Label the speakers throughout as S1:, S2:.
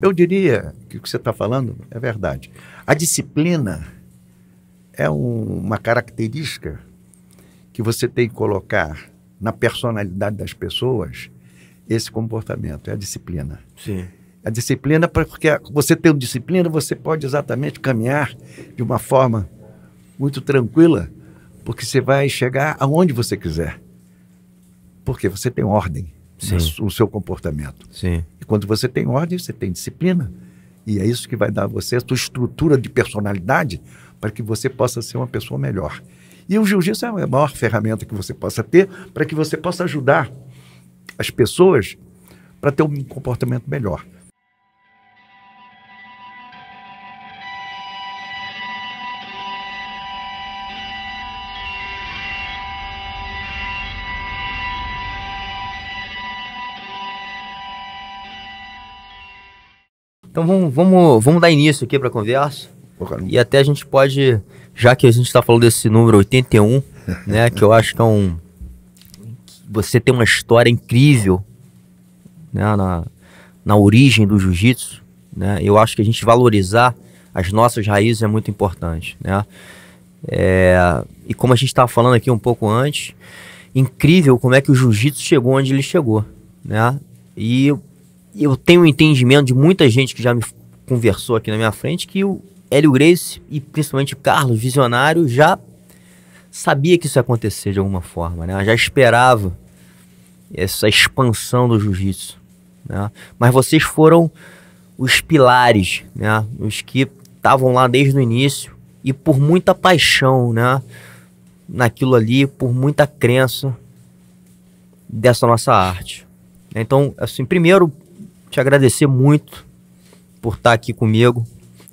S1: Eu diria que o que você está falando é verdade. A disciplina é um, uma característica que você tem que colocar na personalidade das pessoas esse comportamento, é a disciplina. Sim. A disciplina, porque você tem disciplina, você pode exatamente caminhar de uma forma muito tranquila, porque você vai chegar aonde você quiser. Porque você tem ordem. Sim. o seu comportamento. Sim. E quando você tem ordem, você tem disciplina. E é isso que vai dar a você a sua estrutura de personalidade para que você possa ser uma pessoa melhor. E o jiu-jitsu é a maior ferramenta que você possa ter para que você possa ajudar as pessoas para ter um comportamento melhor.
S2: Então vamos, vamos, vamos dar início aqui para a conversa. E até a gente pode, já que a gente está falando desse número 81, né, que eu acho que é um. Você tem uma história incrível né, na, na origem do jiu-jitsu. Né, eu acho que a gente valorizar as nossas raízes é muito importante. Né? É, e como a gente estava falando aqui um pouco antes, incrível como é que o jiu-jitsu chegou onde ele chegou. Né? E eu tenho um entendimento de muita gente que já me conversou aqui na minha frente que o Hélio Grace e principalmente o Carlos, visionário, já sabia que isso ia acontecer de alguma forma, né? já esperava essa expansão do jiu-jitsu, né? Mas vocês foram os pilares, né? Os que estavam lá desde o início e por muita paixão, né? Naquilo ali, por muita crença dessa nossa arte. Né? Então, assim, primeiro, te agradecer muito por estar tá aqui comigo,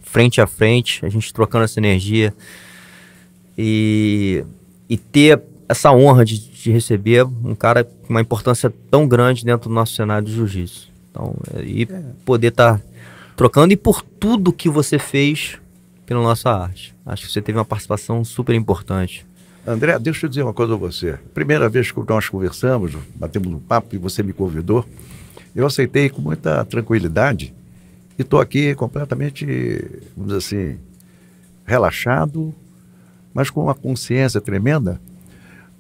S2: frente a frente, a gente trocando essa energia e, e ter essa honra de, receber um cara com uma importância tão grande dentro do nosso cenário de jiu-jitsu. Então, é, e é. poder estar tá trocando e por tudo que você fez pela nossa arte. Acho que você teve uma participação super importante. André, deixa eu dizer uma coisa a você. Primeira vez que nós conversamos,
S1: batemos um papo e você me convidou, eu aceitei com muita tranquilidade e estou aqui completamente, vamos dizer assim, relaxado, mas com uma consciência tremenda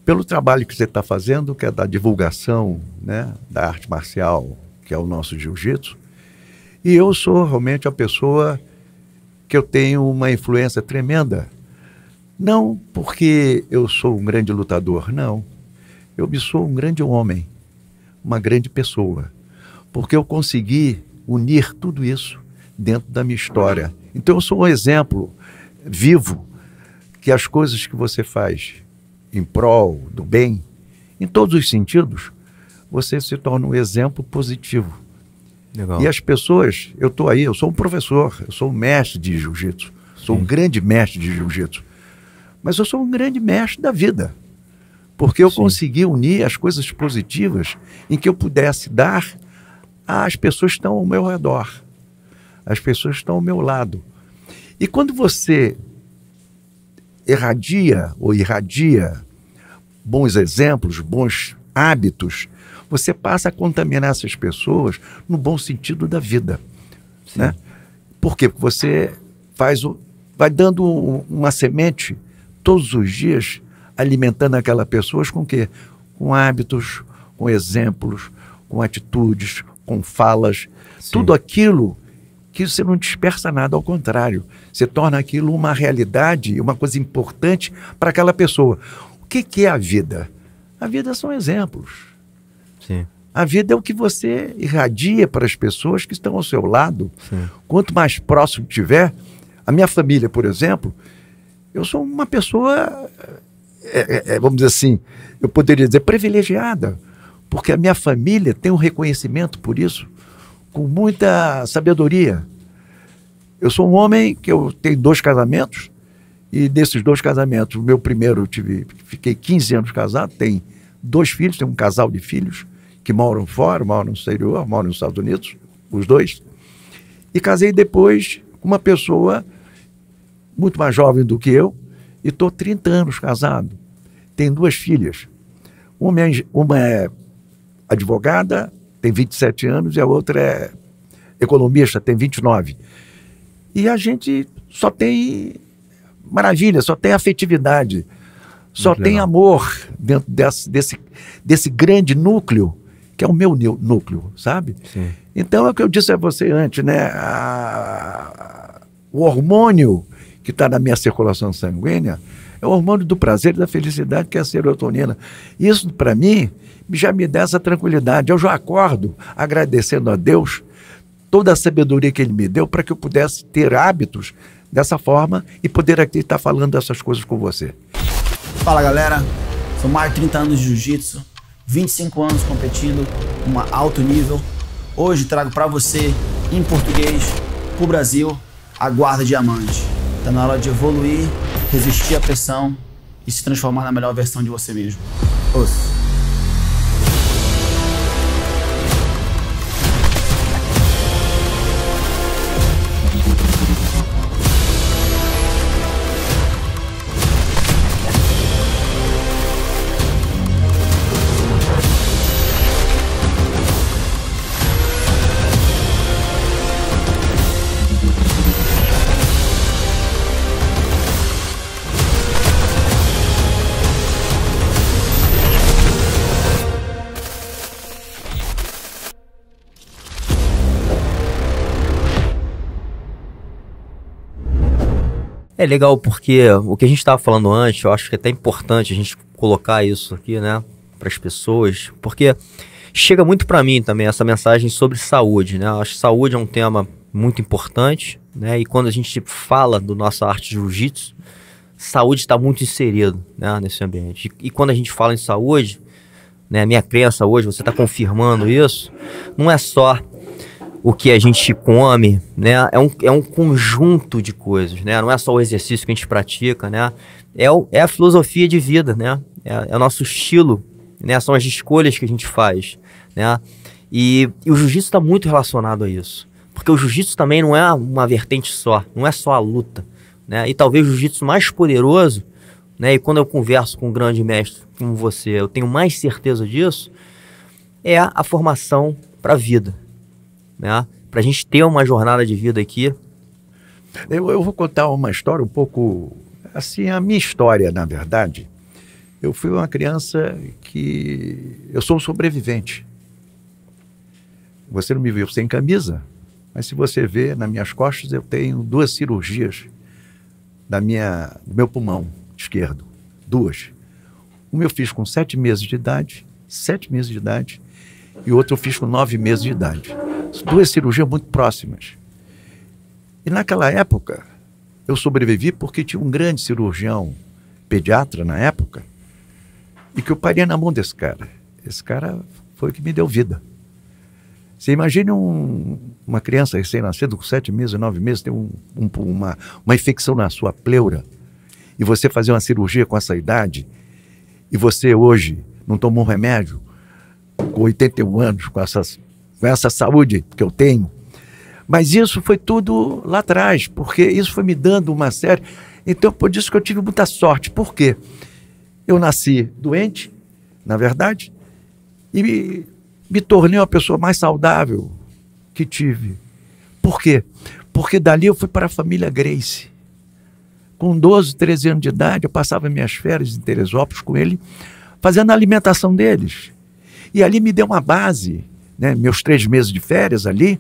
S1: pelo trabalho que você está fazendo, que é da divulgação né, da arte marcial, que é o nosso jiu-jitsu. E eu sou realmente a pessoa que eu tenho uma influência tremenda. Não porque eu sou um grande lutador, não. Eu me sou um grande homem, uma grande pessoa porque eu consegui unir tudo isso dentro da minha história. Então eu sou um exemplo vivo que as coisas que você faz em prol do bem, em todos os sentidos, você se torna um exemplo positivo. Legal. E as pessoas, eu estou aí, eu sou um professor, eu sou um mestre de jiu-jitsu, sou Sim. um grande mestre de jiu-jitsu, mas eu sou um grande mestre da vida, porque eu Sim. consegui unir as coisas positivas em que eu pudesse dar ah, as pessoas estão ao meu redor, as pessoas estão ao meu lado. E quando você erradia ou irradia bons exemplos, bons hábitos, você passa a contaminar essas pessoas no bom sentido da vida. Né? Por quê? Porque você faz o, vai dando uma semente todos os dias, alimentando aquela pessoas com quê? Com hábitos, com exemplos, com atitudes, com falas, Sim. tudo aquilo que você não dispersa nada, ao contrário, você torna aquilo uma realidade, uma coisa importante para aquela pessoa. O que, que é a vida? A vida são exemplos. Sim. A vida é o que você irradia para as pessoas que estão ao seu lado. Sim. Quanto mais próximo tiver, a minha família, por exemplo, eu sou uma pessoa, é, é, vamos dizer assim, eu poderia dizer privilegiada, porque a minha família tem um reconhecimento por isso com muita sabedoria. Eu sou um homem que eu tenho dois casamentos e desses dois casamentos, o meu primeiro eu tive, fiquei 15 anos casado, tem dois filhos, tem um casal de filhos que moram fora, moram no exterior, moram nos Estados Unidos, os dois. E casei depois com uma pessoa muito mais jovem do que eu e estou 30 anos casado. Tenho duas filhas. Uma é, uma é advogada, tem 27 anos, e a outra é economista, tem 29. E a gente só tem maravilha, só tem afetividade, só Muito tem legal. amor dentro desse, desse, desse grande núcleo, que é o meu núcleo, sabe? Sim. Então é o que eu disse a você antes, né? A, o hormônio que está na minha circulação sanguínea é o hormônio do prazer e da felicidade, que é a serotonina. Isso, para mim, já me dá essa tranquilidade. Eu já acordo agradecendo a Deus toda a sabedoria que Ele me deu para que eu pudesse ter hábitos dessa forma e poder aqui estar falando essas coisas com você. Fala galera, são mais de 30 anos de jiu-jitsu, 25 anos competindo, um alto nível. Hoje trago para você, em português,
S2: para o Brasil, a guarda diamante. Está na hora de evoluir, resistir à pressão e se transformar na melhor versão de você mesmo. Ouça. É legal porque o que a gente estava falando antes, eu acho que é até importante a gente colocar isso aqui, né, para as pessoas, porque chega muito para mim também essa mensagem sobre saúde, né? Eu acho que saúde é um tema muito importante, né? E quando a gente fala do nossa arte de jiu-jitsu, saúde está muito inserido, né, nesse ambiente. E, e quando a gente fala em saúde, né, minha crença hoje, você está confirmando isso, não é só o que a gente come, né? É um, é um conjunto de coisas, né? Não é só o exercício que a gente pratica, né? É, o, é a filosofia de vida, né? É, é o nosso estilo, né? São as escolhas que a gente faz, né? E, e o jiu-jitsu está muito relacionado a isso. Porque o jiu-jitsu também não é uma vertente só, não é só a luta, né? E talvez o jiu-jitsu mais poderoso, né? E quando eu converso com um grande mestre como você, eu tenho mais certeza disso, é a formação para a vida, né? Para a gente ter uma jornada de vida aqui. Eu, eu vou contar uma história um pouco. Assim, a minha
S1: história, na verdade. Eu fui uma criança que. Eu sou um sobrevivente. Você não me viu sem camisa, mas se você vê nas minhas costas, eu tenho duas cirurgias da minha, do meu pulmão esquerdo. Duas. Uma eu fiz com sete meses de idade, sete meses de idade, e outro eu fiz com nove meses de idade. Duas cirurgias muito próximas. E naquela época, eu sobrevivi porque tinha um grande cirurgião pediatra na época e que eu parei na mão desse cara. Esse cara foi o que me deu vida. Você imagina um, uma criança recém-nascida com sete meses, nove meses, tem um, um, uma, uma infecção na sua pleura e você fazer uma cirurgia com essa idade e você hoje não tomou um remédio com 81 anos, com, essas, com essa saúde que eu tenho. Mas isso foi tudo lá atrás, porque isso foi me dando uma série. Então, por isso que eu tive muita sorte. Por quê? Eu nasci doente, na verdade, e me, me tornei uma pessoa mais saudável que tive. Por quê? Porque dali eu fui para a família Grace. Com 12, 13 anos de idade, eu passava minhas férias em Teresópolis com ele, fazendo a alimentação deles. E ali me deu uma base, né, meus três meses de férias ali,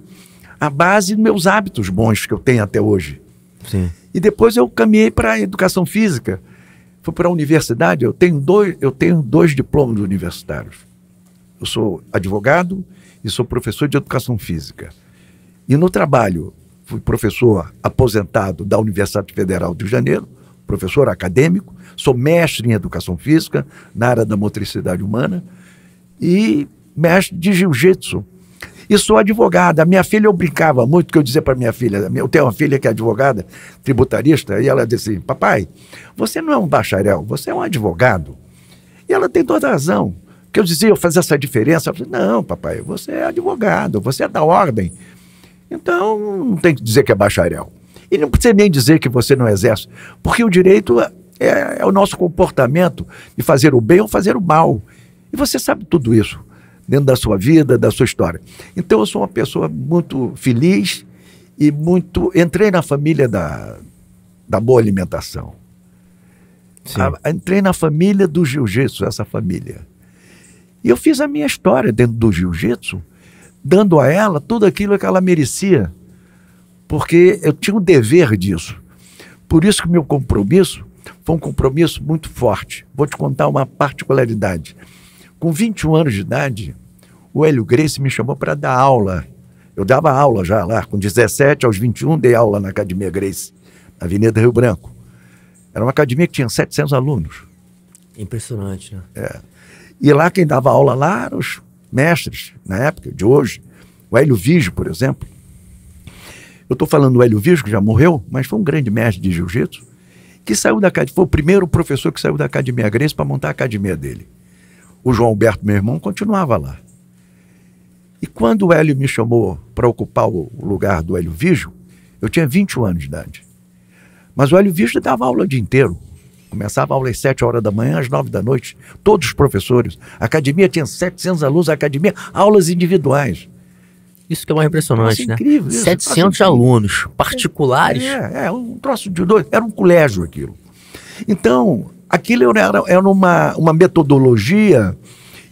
S1: a base dos meus hábitos bons que eu tenho até hoje. Sim. E depois eu caminhei para a educação física, fui para a universidade, eu tenho, dois, eu tenho dois diplomas universitários. Eu sou advogado e sou professor de educação física. E no trabalho, fui professor aposentado da Universidade Federal do Rio de Janeiro, professor acadêmico, sou mestre em educação física na área da motricidade humana e mestre de jiu-jitsu. E sou advogada. A minha filha, eu brincava muito, que eu dizia para minha filha, eu tenho uma filha que é advogada, tributarista, e ela disse, assim, papai, você não é um bacharel, você é um advogado. E ela tem toda a razão. Que eu dizia, eu fazia essa diferença. Eu falei, não, papai, você é advogado, você é da ordem. Então, não tem que dizer que é bacharel. E não precisa nem dizer que você não exerce, porque o direito é, é o nosso comportamento de fazer o bem ou fazer o mal. E você sabe tudo isso dentro da sua vida, da sua história. Então eu sou uma pessoa muito feliz e muito entrei na família da, da boa alimentação. A, ah, entrei na família do jiu-jitsu, essa família. E eu fiz a minha história dentro do jiu-jitsu, dando a ela tudo aquilo que ela merecia, porque eu tinha o um dever disso. Por isso que meu compromisso foi um compromisso muito forte. Vou te contar uma particularidade. Com 21 anos de idade, o Hélio Grace me chamou para dar aula. Eu dava aula já lá, com 17 aos 21, dei aula na Academia Grace, na Avenida Rio Branco. Era uma academia que tinha 700 alunos.
S2: Impressionante, né?
S1: É. E lá quem dava aula lá eram os mestres, na época de hoje. O Hélio Vigio, por exemplo. Eu estou falando do Hélio Vigio, que já morreu, mas foi um grande mestre de jiu-jitsu, que saiu da academia, foi o primeiro professor que saiu da Academia Grace para montar a academia dele o João Alberto, meu irmão, continuava lá. E quando o Hélio me chamou para ocupar o lugar do Hélio Vigio, eu tinha 21 anos de idade. Mas o Hélio Vigio dava aula o dia inteiro. Começava a aula às 7 horas da manhã, às 9 da noite. Todos os professores. A academia tinha 700 alunos, a academia, aulas individuais. Isso que é mais impressionante, é né? Incrível, isso, 700 alunos particulares. É, é, um troço de dois. Era um colégio aquilo. Então, Aquilo era, era uma, uma metodologia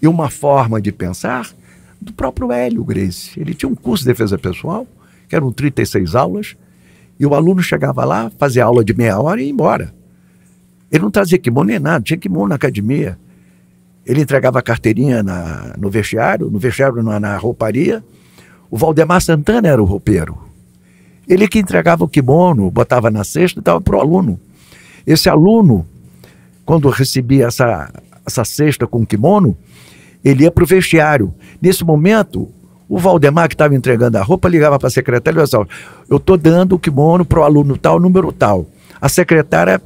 S1: e uma forma de pensar do próprio Hélio Grace. Ele tinha um curso de defesa pessoal, que eram 36 aulas, e o aluno chegava lá, fazia aula de meia hora e ia embora. Ele não trazia kimono nem nada, tinha kimono na academia. Ele entregava a carteirinha na, no vestiário, no vestiário na, na rouparia. O Valdemar Santana era o roupeiro. Ele que entregava o kimono, botava na cesta e dava para o aluno. Esse aluno quando recebia essa, essa cesta com kimono, ele ia para o vestiário. Nesse momento, o Valdemar, que estava entregando a roupa, ligava para a secretária e falava: assim, Eu estou dando o kimono para o aluno tal, número tal. A secretária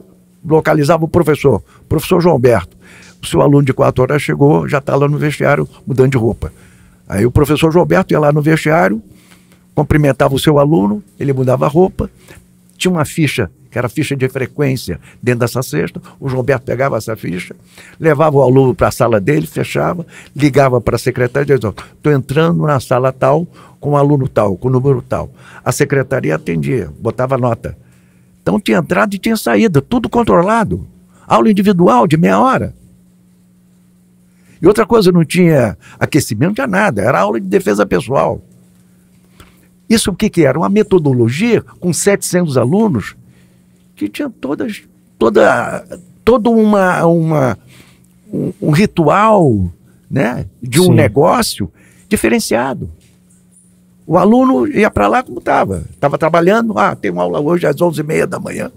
S1: localizava o professor, o professor João Alberto. O seu aluno de quatro horas chegou, já está lá no vestiário mudando de roupa. Aí o professor João Alberto ia lá no vestiário, cumprimentava o seu aluno, ele mudava a roupa, tinha uma ficha que era ficha de frequência dentro dessa cesta. O João Berto pegava essa ficha, levava o aluno para a sala dele, fechava, ligava para a secretária e dizia: estou assim, entrando na sala tal, com o aluno tal, com o número tal. A secretaria atendia, botava nota. Então tinha entrada e tinha saída, tudo controlado. Aula individual de meia hora. E outra coisa, não tinha aquecimento, não tinha nada, era aula de defesa pessoal. Isso o que, que era? Uma metodologia com 700 alunos que tinha todas, toda, todo uma, uma um, um ritual, né, de um Sim. negócio diferenciado. O aluno ia para lá como estava. Estava trabalhando, ah, tem uma aula hoje às 11h30 da manhã,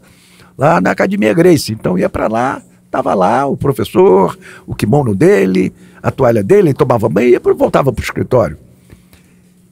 S1: lá na Academia Grace. Então ia para lá, estava lá o professor, o kimono dele, a toalha dele, tomava banho e voltava para o escritório.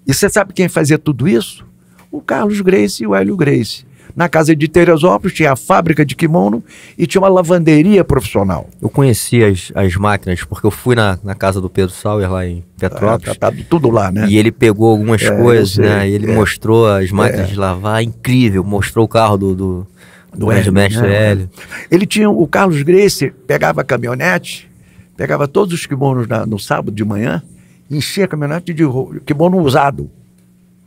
S1: E você sabe quem fazia tudo isso? O Carlos Grace e o Hélio Grace. Na casa de Teresópolis tinha a fábrica de kimono e tinha uma lavanderia
S2: profissional. Eu conheci as, as máquinas, porque eu fui na, na casa do Pedro Sauer lá em Petrópolis. Ah, tá, tá, tudo lá, né? E ele pegou algumas é, coisas, sei, né? E ele é, mostrou as máquinas é. de lavar, incrível. Mostrou o carro do, do, do, do Hélio, mestre né? Hélio. Ele tinha, o Carlos
S1: Grace pegava a caminhonete, pegava todos os kimonos na, no sábado de manhã, enchia a caminhonete de kimono usado.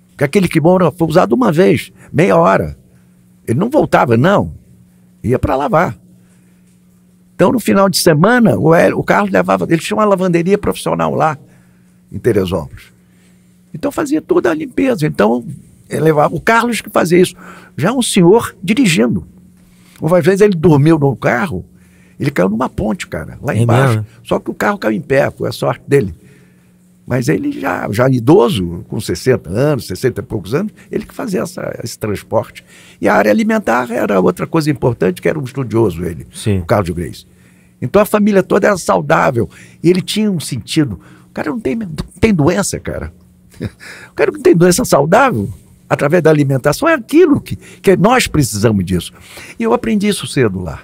S1: Porque aquele kimono foi usado uma vez, meia hora. Ele não voltava, não. Ia para lavar. Então, no final de semana, o, Hélio, o Carlos levava. Ele tinha uma lavanderia profissional lá, em Teresópolis. Então, fazia toda a limpeza. Então, ele levava. O Carlos que fazia isso. Já um senhor dirigindo. Uma vez ele dormiu no carro, ele caiu numa ponte, cara, lá é embaixo. Mesmo? Só que o carro caiu em pé, foi a sorte dele. Mas ele já, já idoso, com 60 anos, 60 e poucos anos, ele que fazia essa, esse transporte. E a área alimentar era outra coisa importante, que era um estudioso ele, Sim. o Carlos Grace. Então a família toda era saudável. E ele tinha um sentido. O cara não tem, não tem doença, cara. O cara não tem doença saudável através da alimentação é aquilo que, que nós precisamos disso. E eu aprendi isso cedo lá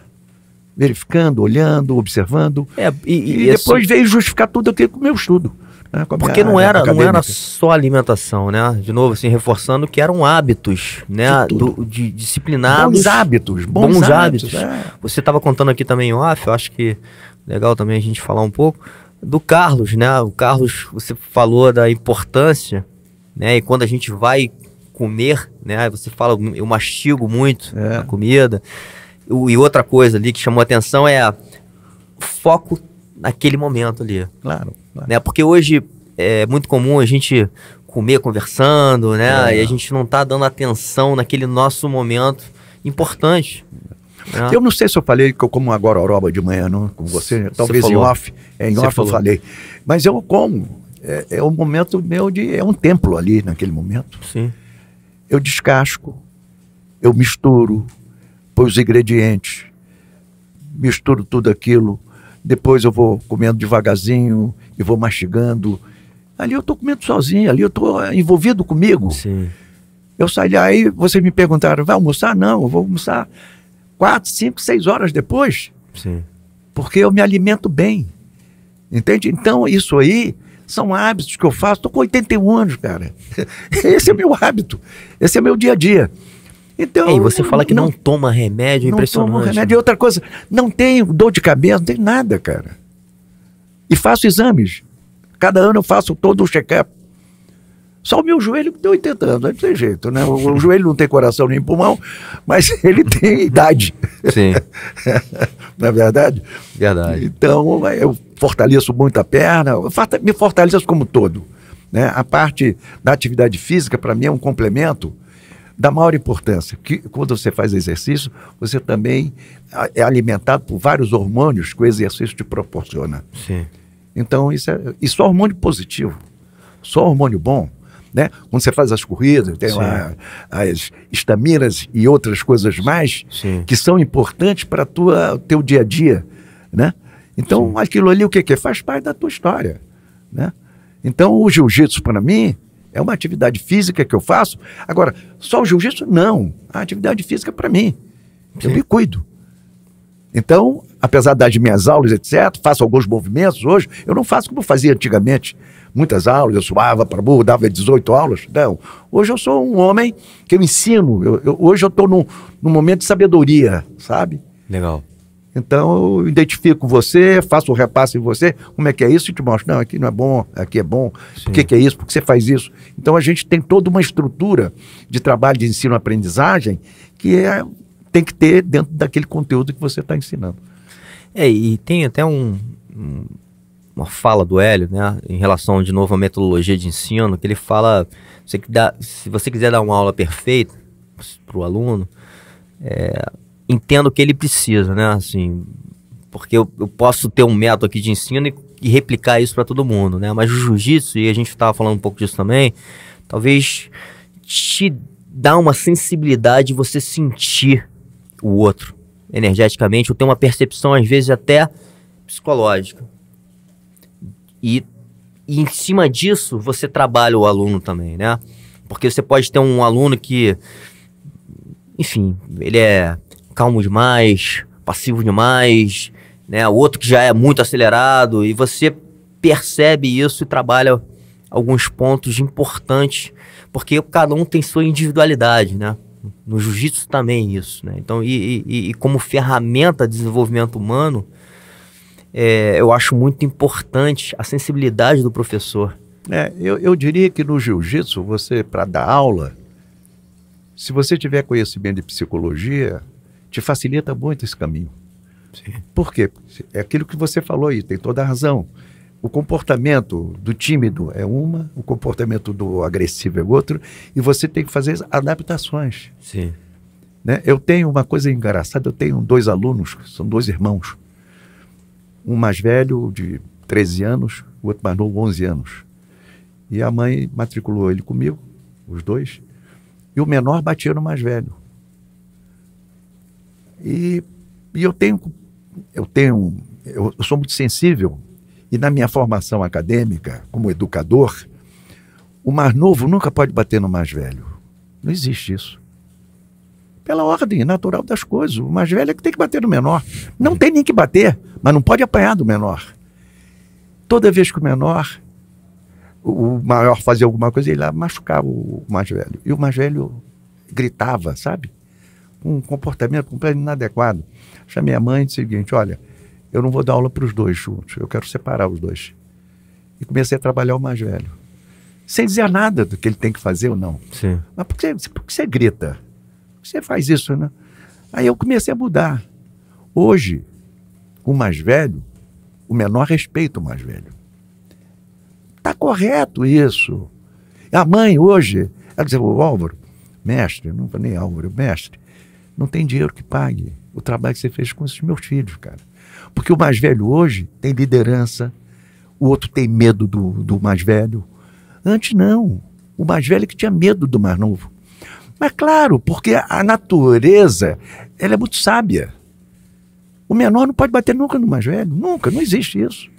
S1: verificando, olhando, observando. É,
S2: e, e, e, depois veio
S1: justificar tudo aquilo com o meu estudo. É Porque não é era, não era
S2: só alimentação, né? De novo, assim, reforçando que eram hábitos, né? De, Do, de disciplinados. Bons hábitos, bons, bons hábitos. hábitos. É. Você estava contando aqui também, off, eu acho que legal também a gente falar um pouco do Carlos, né? O Carlos, você falou da importância, né? E quando a gente vai comer, né? Você fala, eu mastigo muito é. a comida. E outra coisa ali que chamou atenção é foco naquele momento ali. Claro. Claro. É. Né? Porque hoje é muito comum a gente comer conversando, né? É. E a gente não tá dando atenção naquele nosso momento importante. Né? Eu não sei se eu falei que eu como agora
S1: oroba de manhã, não, com você. Talvez em off, é em off falou. eu falei. Mas eu como. É, é um momento meu de. É um templo ali naquele momento. Sim. Eu descasco, eu misturo, põe os ingredientes, misturo tudo aquilo. Depois eu vou comendo devagarzinho e vou mastigando. Ali eu estou comendo sozinho, ali eu estou eh, envolvido comigo. Sim. Eu saí aí, vocês me perguntaram, vai almoçar? Não, eu vou almoçar quatro, cinco, seis horas depois. Sim. Porque eu me alimento bem. Entende? Então, isso aí são hábitos que eu faço. Estou com 81 anos, cara. Esse é meu hábito. Esse é meu dia a dia. Então, Ei, você fala que não, não toma remédio, é não impressionante. Não tomo remédio. Né? E outra coisa, não tenho dor de cabeça, não tenho nada, cara. E faço exames. Cada ano eu faço todo o check-up. Só o meu joelho deu 80 anos, não tem jeito, né? O, o, joelho não tem coração nem pulmão, mas ele tem idade. Sim. não é verdade? Verdade. Então, eu fortaleço muito a perna, me fortaleço como todo. Né? A parte da atividade física, para mim, é um complemento da maior importância, que quando você faz exercício, você também ah, é alimentado por vários hormônios que o exercício te proporciona. Sim. Então, isso é, e só hormônio positivo, só hormônio bom. Né? Quando você faz as corridas, tem lá as estaminas e outras coisas mais Sim. que são importantes para o teu dia a dia. Né? Então, Sim. aquilo ali, o que, que é? Faz parte da tua história. Né? Então, o jiu-jitsu, para mim, é uma atividade física que eu faço. Agora, só o jiu-jitsu? Não. A atividade física é para mim. Sim. Eu me cuido. Então, apesar das minhas aulas, etc., faço alguns movimentos hoje. Eu não faço como eu fazia antigamente. Muitas aulas, eu suava para burro, dava 18 aulas. Não. Hoje eu sou um homem que eu ensino. Eu, eu, hoje eu estou num, num momento de sabedoria, sabe? Legal. Então, eu identifico você, faço o um repasse em você, como é que é isso? E te mostro, não, aqui não é bom, aqui é bom, O por que, que é isso, por que você faz isso? Então, a gente tem toda uma estrutura de trabalho de ensino-aprendizagem que é, tem que ter dentro daquele conteúdo que você está ensinando.
S2: É, e tem até um, uma fala do Hélio, né, em relação, de novo, à metodologia de ensino, que ele fala, você, dá, se você quiser dar uma aula perfeita para o aluno, é, entendo o que ele precisa, né? Assim, porque eu, eu posso ter um método aqui de ensino e, e replicar isso para todo mundo, né? Mas o jiu-jitsu, e a gente estava falando um pouco disso também, talvez te dá uma sensibilidade de você sentir o outro energeticamente, ou ter uma percepção, às vezes, até psicológica. E, e em cima disso, você trabalha o aluno também, né? Porque você pode ter um aluno que, enfim, ele é calmo demais, passivo demais, né? O outro que já é muito acelerado e você percebe isso e trabalha alguns pontos importantes, porque cada um tem sua individualidade, né? No jiu-jitsu também é isso, né? Então, e, e, e como ferramenta de desenvolvimento humano, é, eu acho muito importante a sensibilidade do professor. É, eu, eu diria que no jiu-jitsu, você, para dar aula, se
S1: você tiver conhecimento de psicologia, te facilita muito esse caminho. Sim. Por quê? É aquilo que você falou aí, tem toda a razão. O comportamento do tímido é uma, o comportamento do agressivo é outro, e você tem que fazer adaptações. Sim. Né? Eu tenho uma coisa engraçada, eu tenho dois alunos, são dois irmãos. Um mais velho, de 13 anos, o outro mais novo, 11 anos. E a mãe matriculou ele comigo, os dois, e o menor batia no mais velho. E, e eu tenho, eu tenho, eu, eu sou muito sensível e na minha formação acadêmica como educador, o mais novo nunca pode bater no mais velho. Não existe isso. Pela ordem natural das coisas, o mais velho é que tem que bater no menor. Não tem nem que bater, mas não pode apanhar do menor. Toda vez que o menor, o maior fazia alguma coisa, ele ia machucar o mais velho. E o mais velho gritava, sabe? com um comportamento completamente inadequado. Chamei a mãe e disse o seguinte: olha, eu não vou dar aula para os dois juntos, eu quero separar os dois. E comecei a trabalhar o mais velho. Sem dizer nada do que ele tem que fazer ou não. Sim. Mas por que, por que você grita? Por que você faz isso, né? Aí eu comecei a mudar. Hoje, o mais velho, o menor respeita o mais velho. Está correto isso. A mãe hoje, ela dizia, ô Álvaro, mestre, não nem Álvaro, mestre, não tem dinheiro que pague o trabalho que você fez com esses meus filhos, cara. Porque o mais velho hoje tem liderança, o outro tem medo do, do mais velho. Antes não. O mais velho que tinha medo do mais novo. Mas claro, porque a natureza, ela é muito sábia. O menor não pode bater nunca no mais velho, nunca, não existe isso.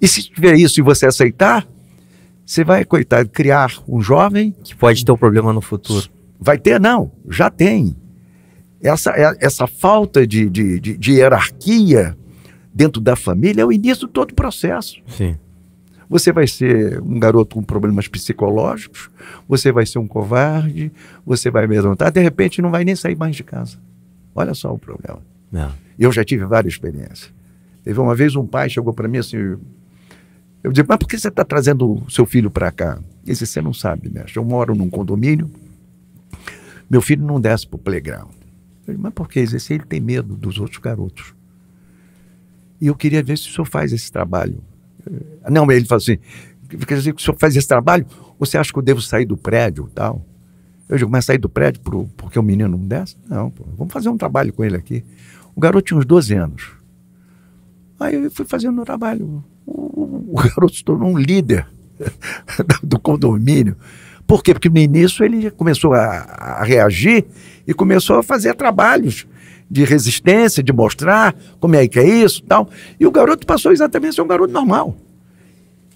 S1: E se tiver isso e você aceitar, você vai, coitado, criar um jovem. Que pode ter um problema no futuro. Vai ter, não, já tem. Essa, é, essa falta de, de, de, de hierarquia dentro da família é o início de todo o processo. Sim. Você vai ser um garoto com problemas psicológicos, você vai ser um covarde, você vai adotar, de repente não vai nem sair mais de casa. Olha só o problema. Não. É. Eu já tive várias experiências. Teve uma vez um pai chegou para mim assim. Eu disse, mas por que você está trazendo o seu filho para cá? Ele disse, você não sabe, mestre. Eu moro num condomínio, meu filho não desce para o playground mas por que? Esse ele tem medo dos outros garotos. E eu queria ver se o senhor faz esse trabalho. Eh, não, ele falou assim, quer dizer que o senhor faz esse trabalho? você acha que eu devo sair do prédio tal? Eu digo, mas sair do prédio pro, porque o menino não desce? Não, pô, vamos fazer um trabalho com ele aqui. O garoto tinha uns 12 anos. Aí eu fui fazendo o trabalho. O, o garoto se tornou um líder do condomínio. Por quê? Porque no início ele começou a, a reagir e começou a fazer trabalhos de resistência, de mostrar como é que é isso tal. E o garoto passou exatamente a ser um garoto normal.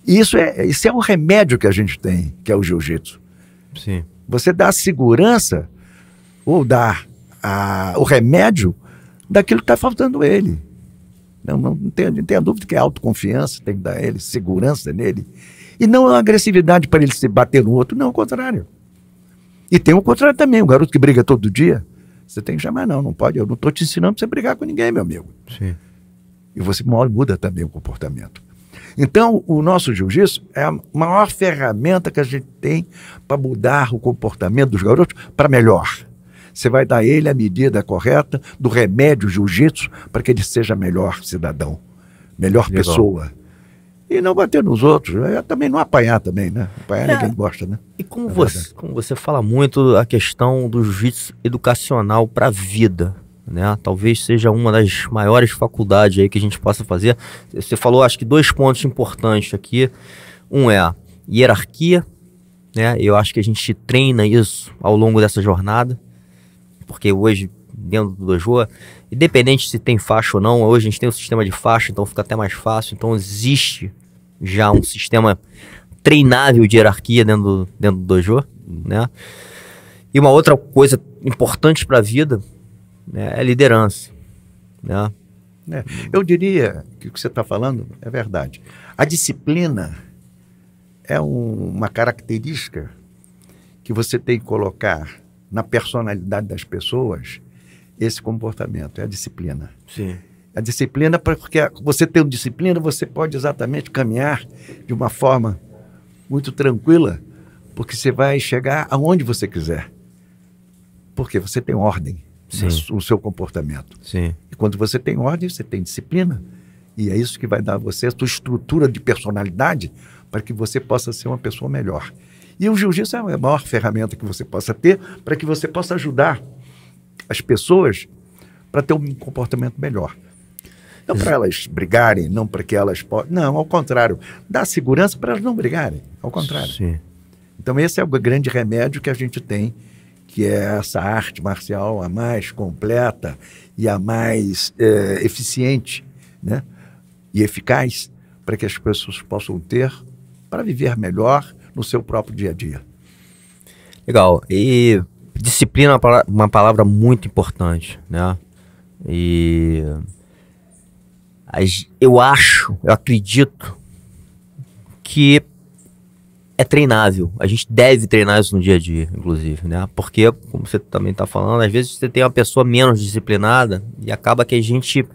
S1: E isso é, isso é um remédio que a gente tem, que é o jiu-jitsu. Sim. Você dá a segurança ou dá a, o remédio daquilo que está faltando ele. Não, não, não, tem, não tem a dúvida que é autoconfiança, tem que dar ele, segurança nele, e não é uma agressividade para ele se bater no outro, não, o contrário. E tem o contrário também, o garoto que briga todo dia, você tem que chamar, não, não pode, eu não estou te ensinando para você brigar com ninguém, meu amigo. Sim. E você muda também o comportamento. Então, o nosso jiu-jitsu é a maior ferramenta que a gente tem para mudar o comportamento dos garotos para melhor. Você vai dar a ele a medida correta do remédio jiu-jitsu para que ele seja melhor cidadão, melhor Legal. pessoa. E não bater nos outros. Né? É também não apanhar também, né? Apanhar é, é quem gosta, né?
S2: E como, é você, como você fala muito a questão do jiu-jitsu educacional para a vida, né? Talvez seja uma das maiores faculdades aí que a gente possa fazer. Você falou, acho que dois pontos importantes aqui. Um é a hierarquia, né? Eu acho que a gente treina isso ao longo dessa jornada, porque hoje dentro do dojo, independente se tem faixa ou não, hoje a gente tem um sistema de faixa, então fica até mais fácil. Então existe já um sistema treinável de hierarquia dentro do, dentro do dojo, né? E uma outra coisa importante para a vida né, é liderança, né?
S1: É, eu diria que o que você está falando é verdade. A disciplina é um, uma característica que você tem que colocar na personalidade das pessoas esse comportamento, é a disciplina. Sim. A disciplina, porque você tendo disciplina, você pode exatamente caminhar de uma forma muito tranquila, porque você vai chegar aonde você quiser. Porque você tem ordem no seu comportamento. Sim. E quando você tem ordem, você tem disciplina. E é isso que vai dar a você a sua estrutura de personalidade para que você possa ser uma pessoa melhor. E o jiu-jitsu é a maior ferramenta que você possa ter para que você possa ajudar as pessoas para ter um comportamento melhor. Não para elas brigarem, não para que elas possam. Não, ao contrário. Dá segurança para elas não brigarem. Ao contrário. Sim. Então, esse é o grande remédio que a gente tem, que é essa arte marcial a mais completa e a mais é, eficiente né? e eficaz para que as pessoas possam ter para viver melhor no seu próprio dia a dia.
S2: Legal. E disciplina é uma palavra muito importante, né? E eu acho, eu acredito que é treinável. A gente deve treinar isso no dia a dia, inclusive, né? Porque, como você também está falando, às vezes você tem uma pessoa menos disciplinada e acaba que a gente,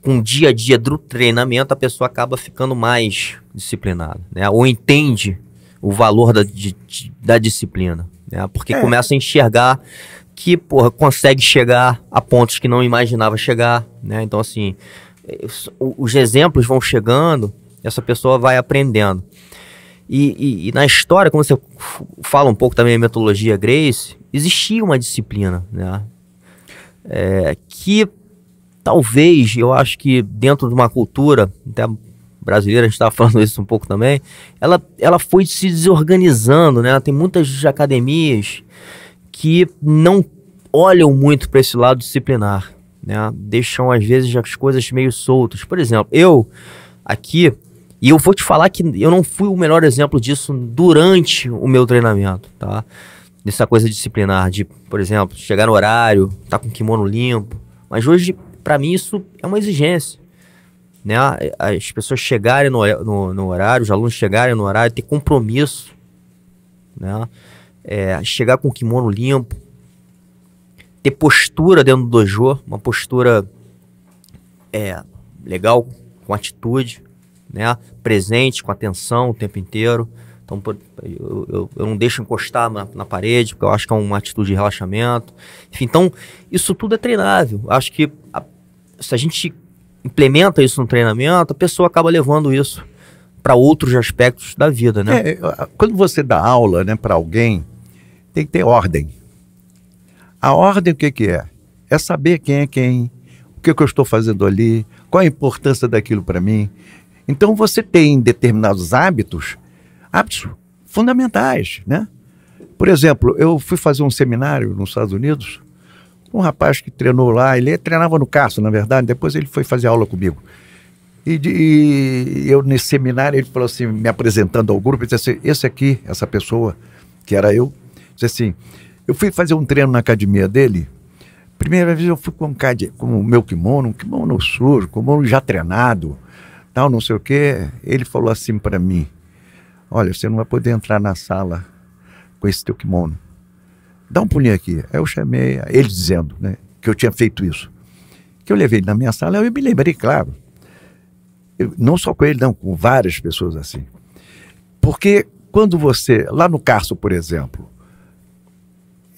S2: com o dia a dia do treinamento, a pessoa acaba ficando mais disciplinada, né? Ou entende o valor da, de, da disciplina, né? Porque é. começa a enxergar que, porra, consegue chegar a pontos que não imaginava chegar, né? Então, assim, os exemplos vão chegando, essa pessoa vai aprendendo. E, e, e, na história, como você fala um pouco também a metodologia Grace, existia uma disciplina, né? É, que talvez, eu acho que dentro de uma cultura, até brasileira, a gente estava falando isso um pouco também, ela, ela foi se desorganizando, né? Tem muitas academias que não olham muito para esse lado disciplinar né? Deixam às vezes as coisas meio soltas. Por exemplo, eu aqui, e eu vou te falar que eu não fui o melhor exemplo disso durante o meu treinamento, tá? Dessa coisa disciplinar, de, por exemplo, chegar no horário, tá com o kimono limpo. Mas hoje, para mim, isso é uma exigência. Né? As pessoas chegarem no, no, no horário, os alunos chegarem no horário, ter compromisso. Né? É, chegar com o kimono limpo, ter postura dentro do dojo, uma postura é, legal, com atitude, né? Presente, com atenção o tempo inteiro. Então, eu, eu, eu não deixo encostar na, na, parede, porque eu acho que é uma atitude de relaxamento. Enfim, então, isso tudo é treinável. Acho que a, se a gente implementa isso no treinamento, a pessoa acaba levando isso para outros aspectos da vida, né? É, quando você dá aula né, para alguém, tem que ter ordem.
S1: A ordem o que, que é? É saber quem é quem, o que, que eu estou fazendo ali, qual a importância daquilo para mim. Então você tem determinados hábitos, hábitos fundamentais, né? Por exemplo, eu fui fazer um seminário nos Estados Unidos com um rapaz que treinou lá, ele treinava no Castro, na verdade, depois ele foi fazer aula comigo. E, e, eu, nesse seminário, ele falou assim, me apresentando ao grupo, ele disse assim, esse aqui, essa pessoa, que era eu, disse assim, eu fui fazer um treino na academia dele. Primeira vez eu fui com, com o meu kimono, um kimono sujo, kimono já treinado, tal, não sei o quê. Ele falou assim para mim: Olha, você não vai poder entrar na sala com esse teu kimono. Dá um pulinho aqui. Aí eu chamei ele dizendo né, que eu tinha feito isso. Que eu levei ele na minha sala, eu me lembrei, claro. Eu, não só com ele, não, com várias pessoas assim. Porque quando você, lá no Carso, por exemplo,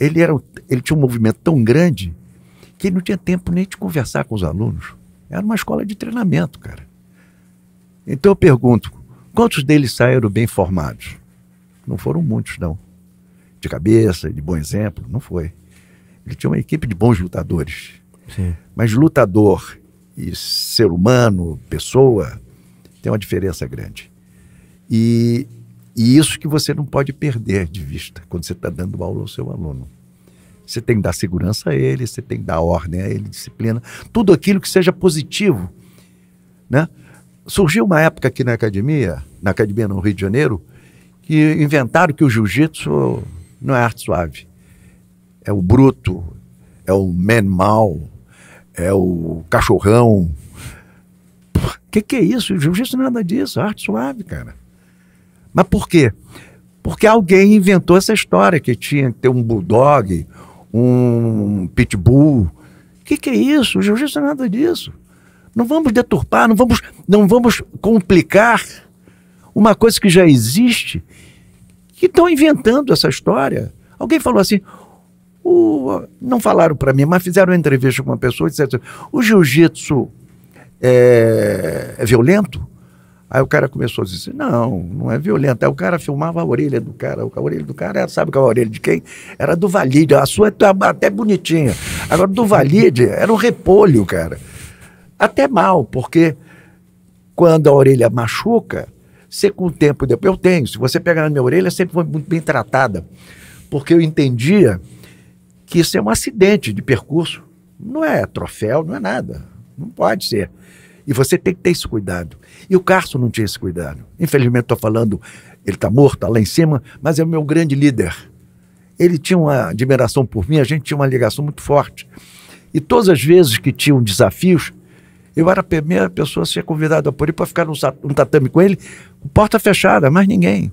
S1: ele, era, ele tinha um movimento tão grande que ele não tinha tempo nem de conversar com os alunos. Era uma escola de treinamento, cara. Então eu pergunto, quantos deles saíram bem formados? Não foram muitos, não. De cabeça, de bom exemplo, não foi. Ele tinha uma equipe de bons lutadores. Sim. Mas lutador e ser humano, pessoa, tem uma diferença grande. E e isso que você não pode perder de vista quando você está dando aula ao seu aluno. Você tem que dar segurança a ele, você tem que dar ordem a ele, disciplina, tudo aquilo que seja positivo. Né? Surgiu uma época aqui na academia, na academia no Rio de Janeiro, que inventaram que o jiu-jitsu não é arte suave. É o bruto, é o man mal, é o cachorrão. O que, que é isso? Jiu-jitsu não é nada disso, é arte suave, cara. Mas por quê? Porque alguém inventou essa história que tinha que ter um bulldog, um pitbull. O que, que é isso? O jiu-jitsu é nada disso. Não vamos deturpar, não vamos, não vamos complicar uma coisa que já existe, que estão inventando essa história. Alguém falou assim, o, não falaram para mim, mas fizeram uma entrevista com uma pessoa e disseram assim, o jiu-jitsu é, é violento? Aí o cara começou a dizer: não, não é violento. Aí o cara filmava a orelha do cara. A orelha do cara, sabe qual é a orelha de quem? Era do Valide. A sua é tá até bonitinha. Agora, do Valide era um repolho, cara. Até mal, porque quando a orelha machuca, você com o tempo depois. Eu tenho, se você pegar na minha orelha, é sempre foi muito bem tratada. Porque eu entendia que isso é um acidente de percurso. Não é troféu, não é nada. Não pode ser. E você tem que ter esse cuidado. E o Carson não tinha esse cuidado. Infelizmente, estou falando, ele está morto, tá lá em cima, mas é o meu grande líder. Ele tinha uma admiração por mim, a gente tinha uma ligação muito forte. E todas as vezes que tinham desafios, eu era a primeira pessoa a ser convidada por ele para ficar num, tatame com ele, porta fechada, mais ninguém.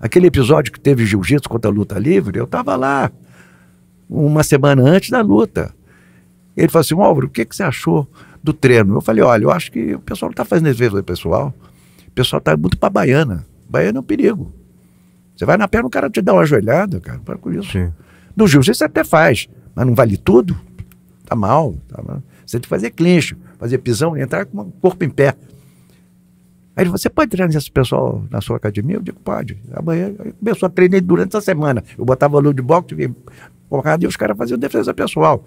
S1: Aquele episódio que teve jiu-jitsu contra a luta livre, eu estava lá uma semana antes da luta. Ele falou assim, Álvaro, o que, que você achou? do treino. Eu falei, olha, eu acho que o pessoal não está fazendo defesa vezes pessoal. O pessoal está muito para baiana. Baiana é um perigo. Você vai na perna, o cara te dá uma ajoelhada, cara. Para com isso. Sim. No jiu-jitsu você até faz, mas não vale tudo. Tá mal, tá mal. Você tem que fazer clinch, fazer pisão, entrar com o corpo em pé. Aí ele você pode treinar esse pessoal na sua academia? Eu digo, pode. Amanhã, começou a treinar durante essa semana. Eu botava aluno de boxe, porrada e os caras faziam defesa pessoal.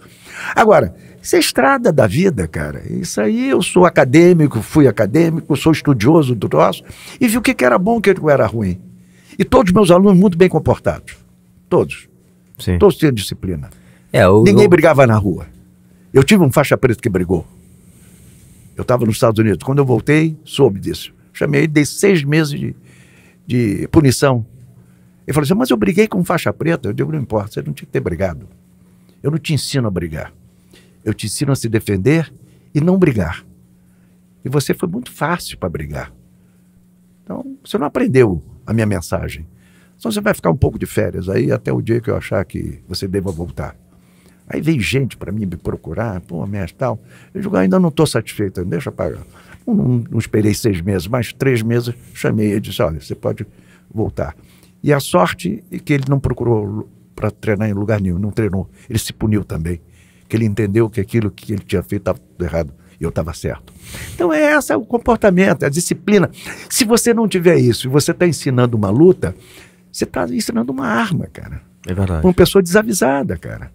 S1: Agora, isso é estrada da vida, cara. Isso aí eu sou acadêmico, fui acadêmico, sou estudioso do troço e vi o que, era bom e o que, era ruim. E todos meus alunos muito bem comportados. Todos. Sim. Todos tinham disciplina. É, eu, Ninguém eu... brigava na rua. Eu tive um faixa preta que brigou. Eu estava nos Estados Unidos. Quando eu voltei, soube disso. Chamei, dei seis meses de, de punição ele falou assim, mas eu briguei com faixa preta. Eu digo, não importa, você não tinha que ter brigado. Eu não te ensino a brigar. Eu te ensino a se defender e não brigar. E você foi muito fácil para brigar. Então, você não aprendeu a minha mensagem. Então, você vai ficar um pouco de férias aí até o dia que eu achar que você deva voltar. Aí veio gente para mim me procurar, pô, mestre, tal. Eu digo, ah, ainda não estou satisfeito, deixa pagar. Não, não, não, esperei seis meses, mas três meses chamei e disse, olha, você pode voltar. E a sorte é que ele não procurou para treinar em lugar nenhum, não treinou. Ele se puniu também, que ele entendeu que aquilo que ele tinha feito estava errado e eu estava certo. Então é esse é o comportamento, é a disciplina. Se você não tiver isso e você está ensinando uma luta, você está ensinando uma arma, cara. É verdade. Uma pessoa desavisada, cara.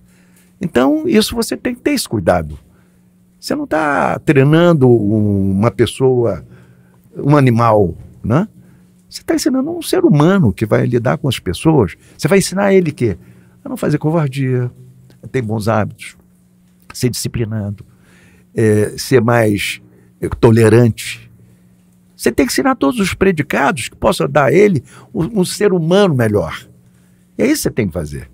S1: Então isso você tem que ter esse cuidado. Você não está treinando uma pessoa, um animal, né? Você está ensinando um ser humano que vai lidar com as pessoas. Você vai ensinar ele que a não fazer covardia, ter bons hábitos, ser disciplinado, é, ser mais é, tolerante. Você tem que ensinar todos os predicados que possam dar a ele um, um ser humano melhor. E é isso que você tem que fazer.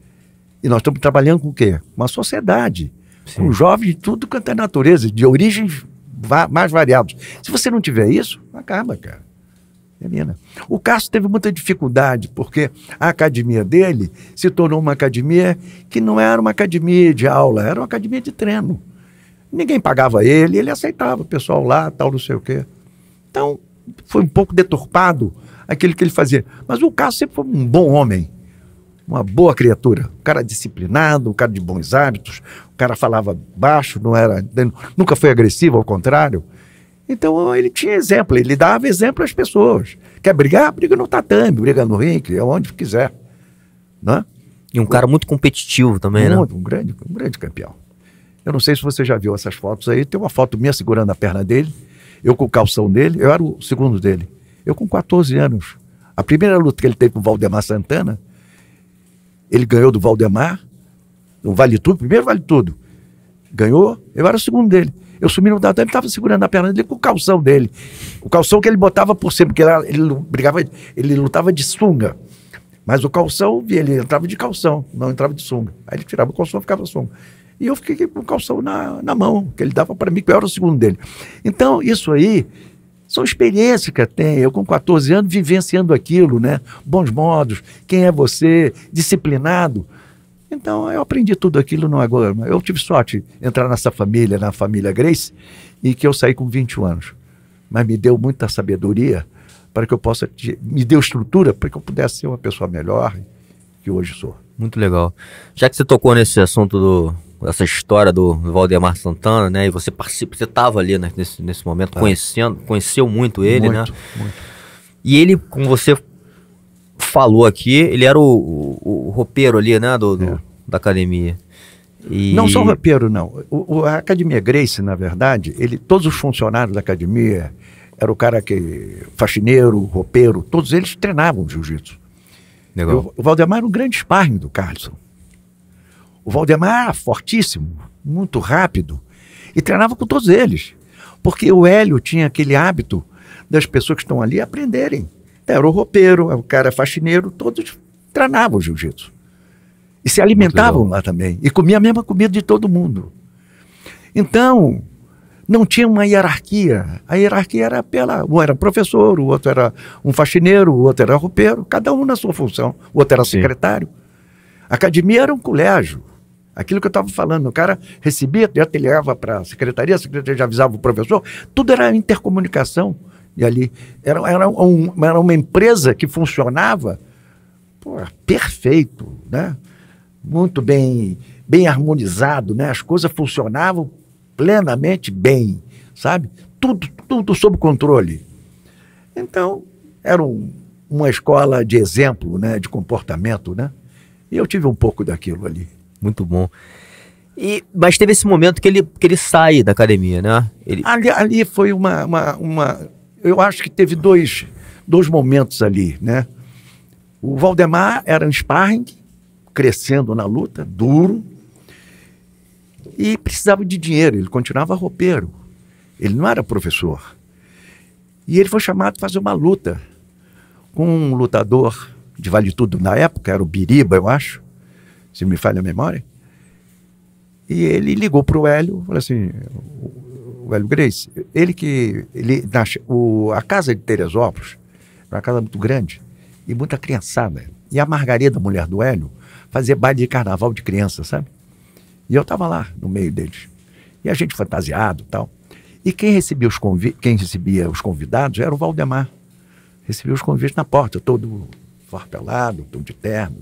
S1: E nós estamos trabalhando com o quê? Uma sociedade. Sim. Com jovens de tudo quanto é natureza, de origens mais variadas. Se você não tiver isso, acaba, cara. Termina. O Castro teve muita dificuldade, porque a academia dele se tornou uma academia que não era uma academia de aula, era uma academia de treino. Ninguém pagava ele, ele aceitava o pessoal lá, tal, não sei o quê. Então, foi um pouco deturpado aquilo que ele fazia. Mas o Castro sempre foi um bom homem, uma boa criatura. Um cara disciplinado, um cara de bons hábitos, o cara falava baixo, não era, nunca foi agressivo, ao contrário. Então ele tinha exemplo, ele dava exemplo às pessoas. Quer brigar? Briga no tatame, briga no ringue, é onde quiser.
S2: Né? E um cara muito competitivo também, né? um grande,
S1: um grande campeão. Eu não sei se você já viu essas fotos aí. Tem uma foto minha segurando a perna dele, eu com o calção dele, eu era o segundo dele. Eu com 14 anos. A primeira luta que ele teve com o Valdemar Santana, ele ganhou do Valdemar, no Vale Tudo, primeiro Vale Tudo. Ganhou, eu era o segundo dele. Eu sumi no tatame, estava segurando a perna dele com o calção dele. O calção que ele botava por cima, porque ele, ele brigava, ele lutava de sunga. Mas o calção, ele entrava de calção, não entrava de sunga. Aí ele tirava o calção e ficava sunga. E eu fiquei com o calção na, na mão, que ele dava para mim, que eu era o segundo dele. Então, isso aí são experiências que tem. Eu, com 14 anos, vivenciando aquilo, né? Bons modos, quem é você, disciplinado. Então eu aprendi tudo aquilo no agora. Eu tive sorte de entrar nessa família, na família Grace, e que eu saí com 21 anos. Mas me deu muita sabedoria para que eu possa me deu estrutura para que eu pudesse ser uma pessoa melhor que hoje sou.
S2: Muito legal. Já que você tocou nesse assunto do essa história do Valdemar Santana, né? E você participa, você estava ali né, nesse, nesse momento, é. conhecendo, conheceu muito ele, né? muito, né? Muito. E ele, com você falou aqui, ele era o, o, o roupeiro ali, né, do, do é. da academia. E... Não só o roupeiro, não.
S1: O, o, a Academia Grace, na verdade, ele, todos os funcionários da academia, era o cara que, faxineiro, roupeiro, todos eles treinavam jiu-jitsu. O, o Valdemar era um grande sparring do Carlson. O Valdemar, fortíssimo, muito rápido, e treinava com todos eles. Porque o Hélio tinha aquele hábito das pessoas que estão ali aprenderem. Era o roupeiro, o cara faxineiro, todos treinavam jiu-jitsu. E se alimentavam lá também. E comiam a mesma comida de todo mundo. Então, não tinha uma hierarquia. A hierarquia era pela. Um era professor, o outro era um faxineiro, o outro era roupeiro, cada um na sua função. O outro era secretário. Sim. A academia era um colégio. Aquilo que eu estava falando, o cara recebia, já ligava para a secretaria, a secretaria já avisava o professor, tudo era intercomunicação. E ali era, era, um, era uma empresa que funcionava pô, perfeito, né? muito bem, bem harmonizado, né? as coisas funcionavam plenamente bem, sabe? Tudo, tudo sob controle. Então, era um, uma escola de exemplo, né? de comportamento, né? E eu tive um pouco daquilo ali. Muito bom. E, mas
S2: teve esse momento que ele, que ele sai da academia, né?
S1: Ele... Ali, ali foi uma, uma, uma eu acho que teve dois, dois momentos ali, né? O Valdemar era um sparring, crescendo na luta, duro, e precisava de dinheiro, ele continuava roupeiro. Ele não era professor. E ele foi chamado para fazer uma luta com um lutador de Vale Tudo na época, era o Biriba, eu acho, se me falha a memória. E ele ligou para o Hélio, falou assim: o Hélio Grace, ele que. Ele, na, o, a casa de Teresópolis era uma casa muito grande e muita criançada. E a Margarida, mulher do Hélio, fazia baile de carnaval de criança, sabe? E eu estava lá no meio deles. E a gente fantasiado tal. E quem recebia os, convi quem recebia os convidados era o Valdemar. Recebia os convites na porta, todo farpelado, todo de terno.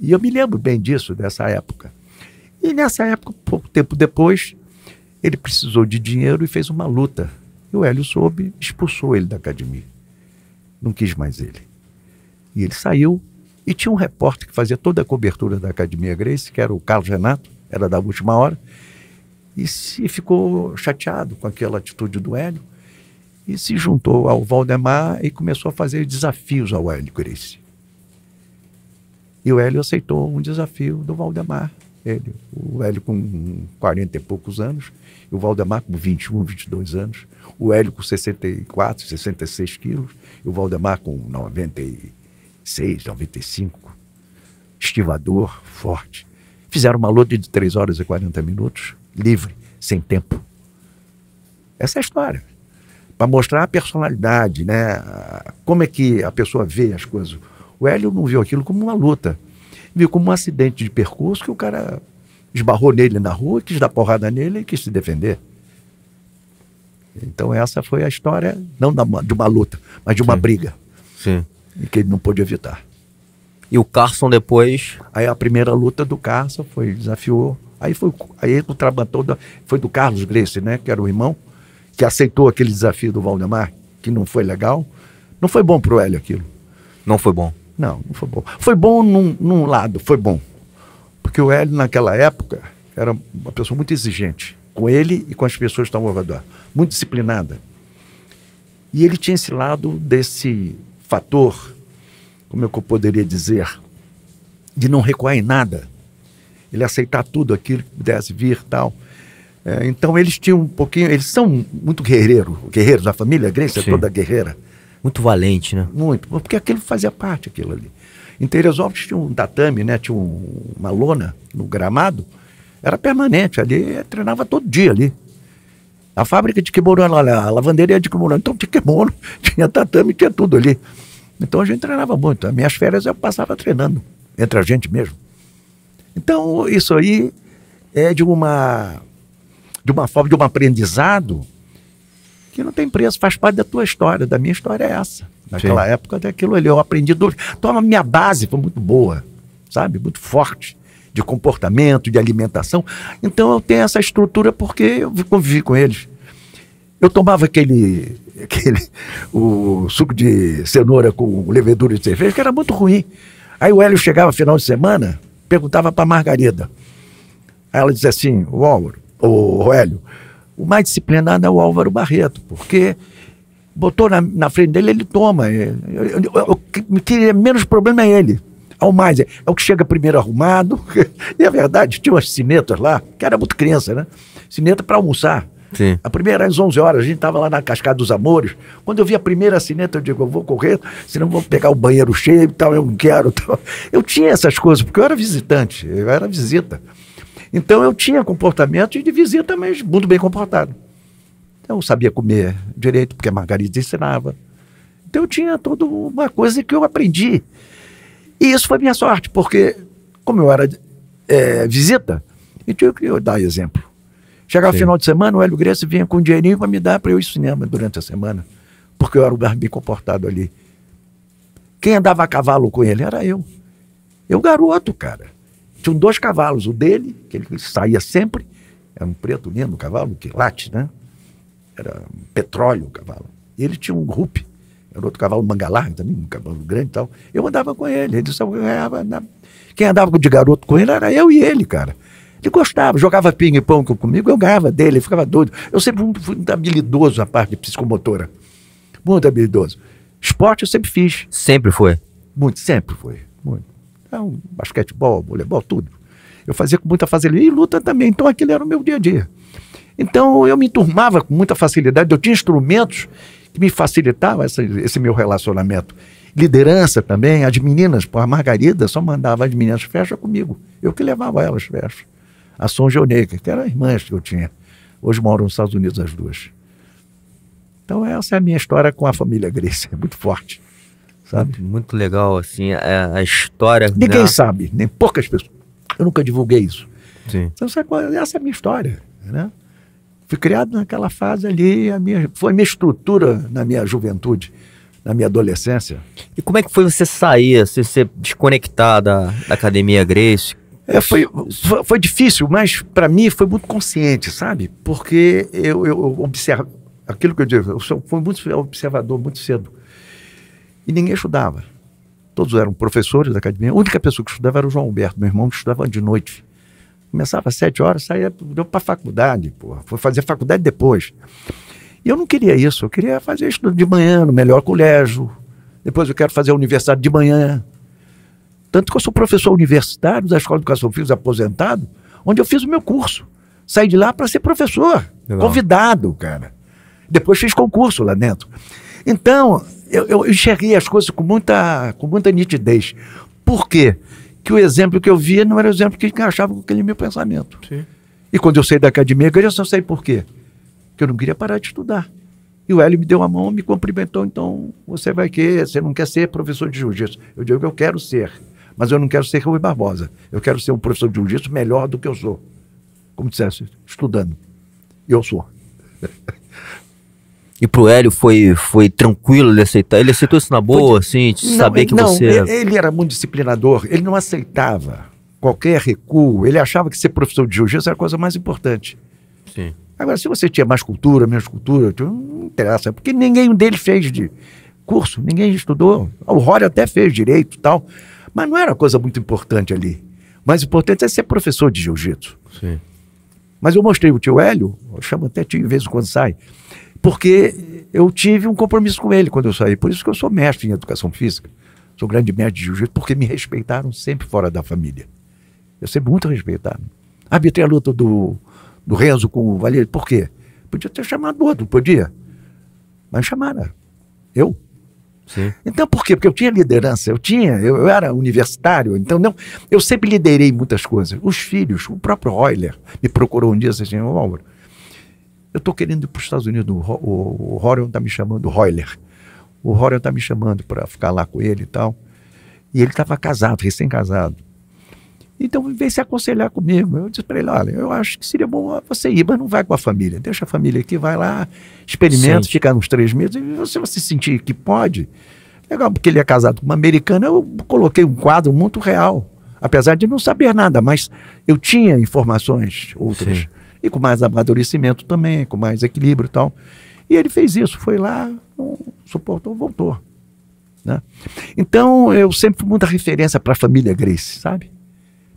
S1: E eu me lembro bem disso, dessa época. E nessa época, pouco tempo depois, ele precisou de dinheiro e fez uma luta. E o Hélio soube, expulsou ele da academia. Não quis mais ele. E ele saiu. E tinha um repórter que fazia toda a cobertura da Academia Grace, que era o Carlos Renato, era da última hora, e se ficou chateado com aquela atitude do Hélio e se juntou ao Valdemar e começou a fazer desafios ao Hélio Grace. E o Hélio aceitou um desafio do Valdemar. Ele, o Hélio, com 40 e poucos anos, o Valdemar com 21, 22 anos, o Hélio com 64, 66 quilos, e o Valdemar com 96, 95, estivador, forte. Fizeram uma luta de 3 horas e 40 minutos, livre, sem tempo. Essa é a história. Para mostrar a personalidade, né? como é que a pessoa vê as coisas. O Hélio não viu aquilo como uma luta, viu como um acidente de percurso que o cara esbarrou nele na rua, quis dar porrada nele e quis se defender. Então essa foi a história, não da, de uma luta, mas de uma Sim. briga. Sim. E que ele não pôde evitar. E o Carson depois? Aí a primeira luta do Carson foi, desafiou. Aí foi aí o trabantou, foi do Carlos Grace, né? Que era o irmão, que aceitou aquele desafio do Valdemar, que não foi legal. Não foi bom pro Hélio aquilo. Não foi bom. Não, não foi bom. Foi bom num, num lado, foi bom. Porque o Hélio, naquela época, era uma pessoa muito exigente com ele e com as pessoas que estavam ao redor, muito disciplinada. E ele tinha esse lado desse fator, como é que eu poderia dizer, de não recuar em nada, ele aceitar tudo aquilo que pudesse vir tal. É, então eles tinham um pouquinho, eles são muito guerreiro, guerreiros, a família Grace é toda guerreira. Muito valente, né? Muito, porque aquilo fazia parte, aquilo ali. Em Teresópolis tinha um tatame, né? Tinha um, uma lona no gramado. Era permanente ali, treinava todo dia ali. A fábrica de kimono, a lavanderia de kimono. Então tinha kimono, tinha tatame, tinha tudo ali. Então a gente treinava muito. As minhas férias eu passava treinando, entre a gente mesmo. Então isso aí é de uma, de uma forma, de um aprendizado que não tem preço, faz parte da tua história, da minha história é essa. Naquela Sim. época, daquilo aquilo ali, eu aprendi do. Então, a minha base foi muito boa, sabe? Muito forte, de comportamento, de alimentação. Então, eu tenho essa estrutura porque eu convivi com eles. Eu tomava aquele, aquele o suco de cenoura com levedura de cerveja, que era muito ruim. Aí o Hélio chegava final de semana, perguntava para Margarida. Aí ela dizia assim: o Álvaro, o Hélio, o mais disciplinado é o Álvaro Barreto, porque botou na, na frente dele, ele toma. É, o que queria menos problema é ele. Ao é mais, é, é o que chega primeiro arrumado. e é verdade, tinha umas cinetas lá, que era muito criança, né? Cineta para almoçar. Sim. A primeira às 11 horas, a gente estava lá na Cascada dos Amores. Quando eu vi a primeira cineta, eu digo, eu vou correr, senão vou pegar o banheiro cheio e tal, eu não quero. Tal. Eu tinha essas coisas, porque eu era visitante, eu era visita. Então eu tinha comportamento de visita, mas muito bem comportado. Então, eu sabia comer direito, porque a Margarida ensinava. Então, eu tinha toda uma coisa que eu aprendi. E isso foi minha sorte, porque, como eu era é, visita, então eu tinha que dar exemplo. Chegava Sim. final de semana, o Hélio Grecia vinha com um dinheirinho para me dar para eu ir ao cinema durante a semana, porque eu era o mais bem comportado ali. Quem andava a cavalo com ele era eu. Eu, garoto, cara. Tinham dois cavalos, o dele, que ele saía sempre, era um preto lindo, um cavalo que late, né? era petróleo o cavalo. Ele tinha um rupi, era outro cavalo mangalarga também, um cavalo grande e tal. Eu andava com ele, ele só ganhava. Na... Quem andava de garoto com ele era eu e ele, cara. Ele gostava, jogava ping-pong comigo, eu ganhava dele, eu ficava doido. Eu sempre fui muito habilidoso na parte de psicomotora. Muito habilidoso. Esporte eu sempre fiz. Sempre foi? Muito, sempre foi. Muito. Então, basquetebol, voleibol, tudo. Eu fazia com muita facilidade. E luta também. Então aquilo era o meu dia a dia. Então eu me turmava com muita facilidade, eu tinha instrumentos que me facilitavam esse, esse meu relacionamento. Liderança também, as meninas, a Margarida só mandava as meninas festa comigo. Eu que levava elas festas. A Sonjoneca, que eram as irmãs que eu tinha. Hoje moram nos Estados Unidos as duas. Então essa é a minha história com a família Grace, é muito forte.
S2: Sabe? Muito, muito legal, assim, a, a história. Né? Ninguém né? sabe, nem poucas pessoas. Eu nunca divulguei isso.
S1: Sim. Então, é? essa é a minha história. Né? Fui criado naquela fase ali, a minha, foi minha estrutura na minha juventude, na minha adolescência.
S2: E como é que foi você sair, assim, você ser desconectar da, academia Grace? É, foi,
S1: foi, foi, difícil, mas para mim foi muito consciente, sabe? Porque eu, eu observo aquilo que eu digo, eu fui muito observador muito cedo. E ninguém estudava. Todos eram professores da academia. A única pessoa que estudava era o João Humberto, meu irmão, que estudava de noite. Começava às sete horas, saía, deu para faculdade, porra. Foi fazer faculdade depois. E eu não queria isso, eu queria fazer estudo de manhã, no melhor colégio. Depois eu quero fazer a universidade de manhã. Tanto que eu sou professor universitário da Escola de Educação Física aposentado, onde eu fiz o meu curso. Saí de lá para ser professor, Legal. convidado, cara. Depois fiz concurso lá dentro. Então, eu, eu enxerguei as coisas com muita, com muita nitidez. Por quê? que o exemplo que eu via não era o exemplo que encaixava com aquele meu pensamento. Sim. E quando eu saí da academia, eu só sei por quê. Porque eu não queria parar de estudar. E o Hélio me deu a mão, me cumprimentou, então você vai que você não quer ser professor de jiu-jitsu. Eu digo que eu quero ser, mas eu não quero ser Rui Barbosa. Eu quero ser um professor de jiu-jitsu melhor do que eu sou. Como dissesse, estudando. E eu sou.
S2: E pro Hélio foi, foi tranquilo ele aceitar? Ele aceitou isso na boa, foi, assim, de não, saber que não, você... Não, ele
S1: era muito disciplinador, ele não aceitava qualquer recuo, ele achava que ser professor de jiu-jitsu era a coisa mais importante. Sim. Agora, se você tinha mais cultura, menos cultura, não interessa, porque ninguém deles fez de curso, ninguém estudou. O Rory até fez direito e tal, mas não era coisa muito importante ali. O mais importante é ser professor de jiu-jitsu. Mas eu mostrei o tio Hélio, eu chamo até tio de vez em quando sai, porque eu tive um compromisso com ele quando eu saí. Por isso que eu sou mestre em educação física. Sou grande mestre de jiu-jitsu, porque me respeitaram sempre fora da família. Eu sempre muito respeitado. Arbitrei a luta do, do Renzo com o Valério. Por quê? Podia ter chamado outro, podia. Mas chamaram. Eu. Sim. Então, por quê? Porque eu tinha liderança, eu tinha, eu, eu, era universitário, então não, eu sempre liderei muitas coisas. Os filhos, o próprio Euler me procurou um dia e disse assim, Álvaro, eu estou querendo ir para os Estados Unidos, o, o, o Horion está me chamando, o Royler. O Horion está me chamando para ficar lá com ele e tal. E ele estava casado, recém-casado. Então veio se aconselhar comigo. Eu disse para ele: olha, eu acho que seria bom você ir, mas não vai com a família. Deixa a família aqui, vai lá, experimenta, Sim. fica uns três meses. E se você sentir que pode, legal, porque ele é casado com uma americana, eu coloquei um quadro muito real. Apesar de não saber nada, mas eu tinha informações outras. Sim. E com mais amadurecimento também, com mais equilíbrio e tal. E ele fez isso, foi lá, não suportou, voltou. Né? Então, eu sempre fui muita referência para a família Grace, sabe?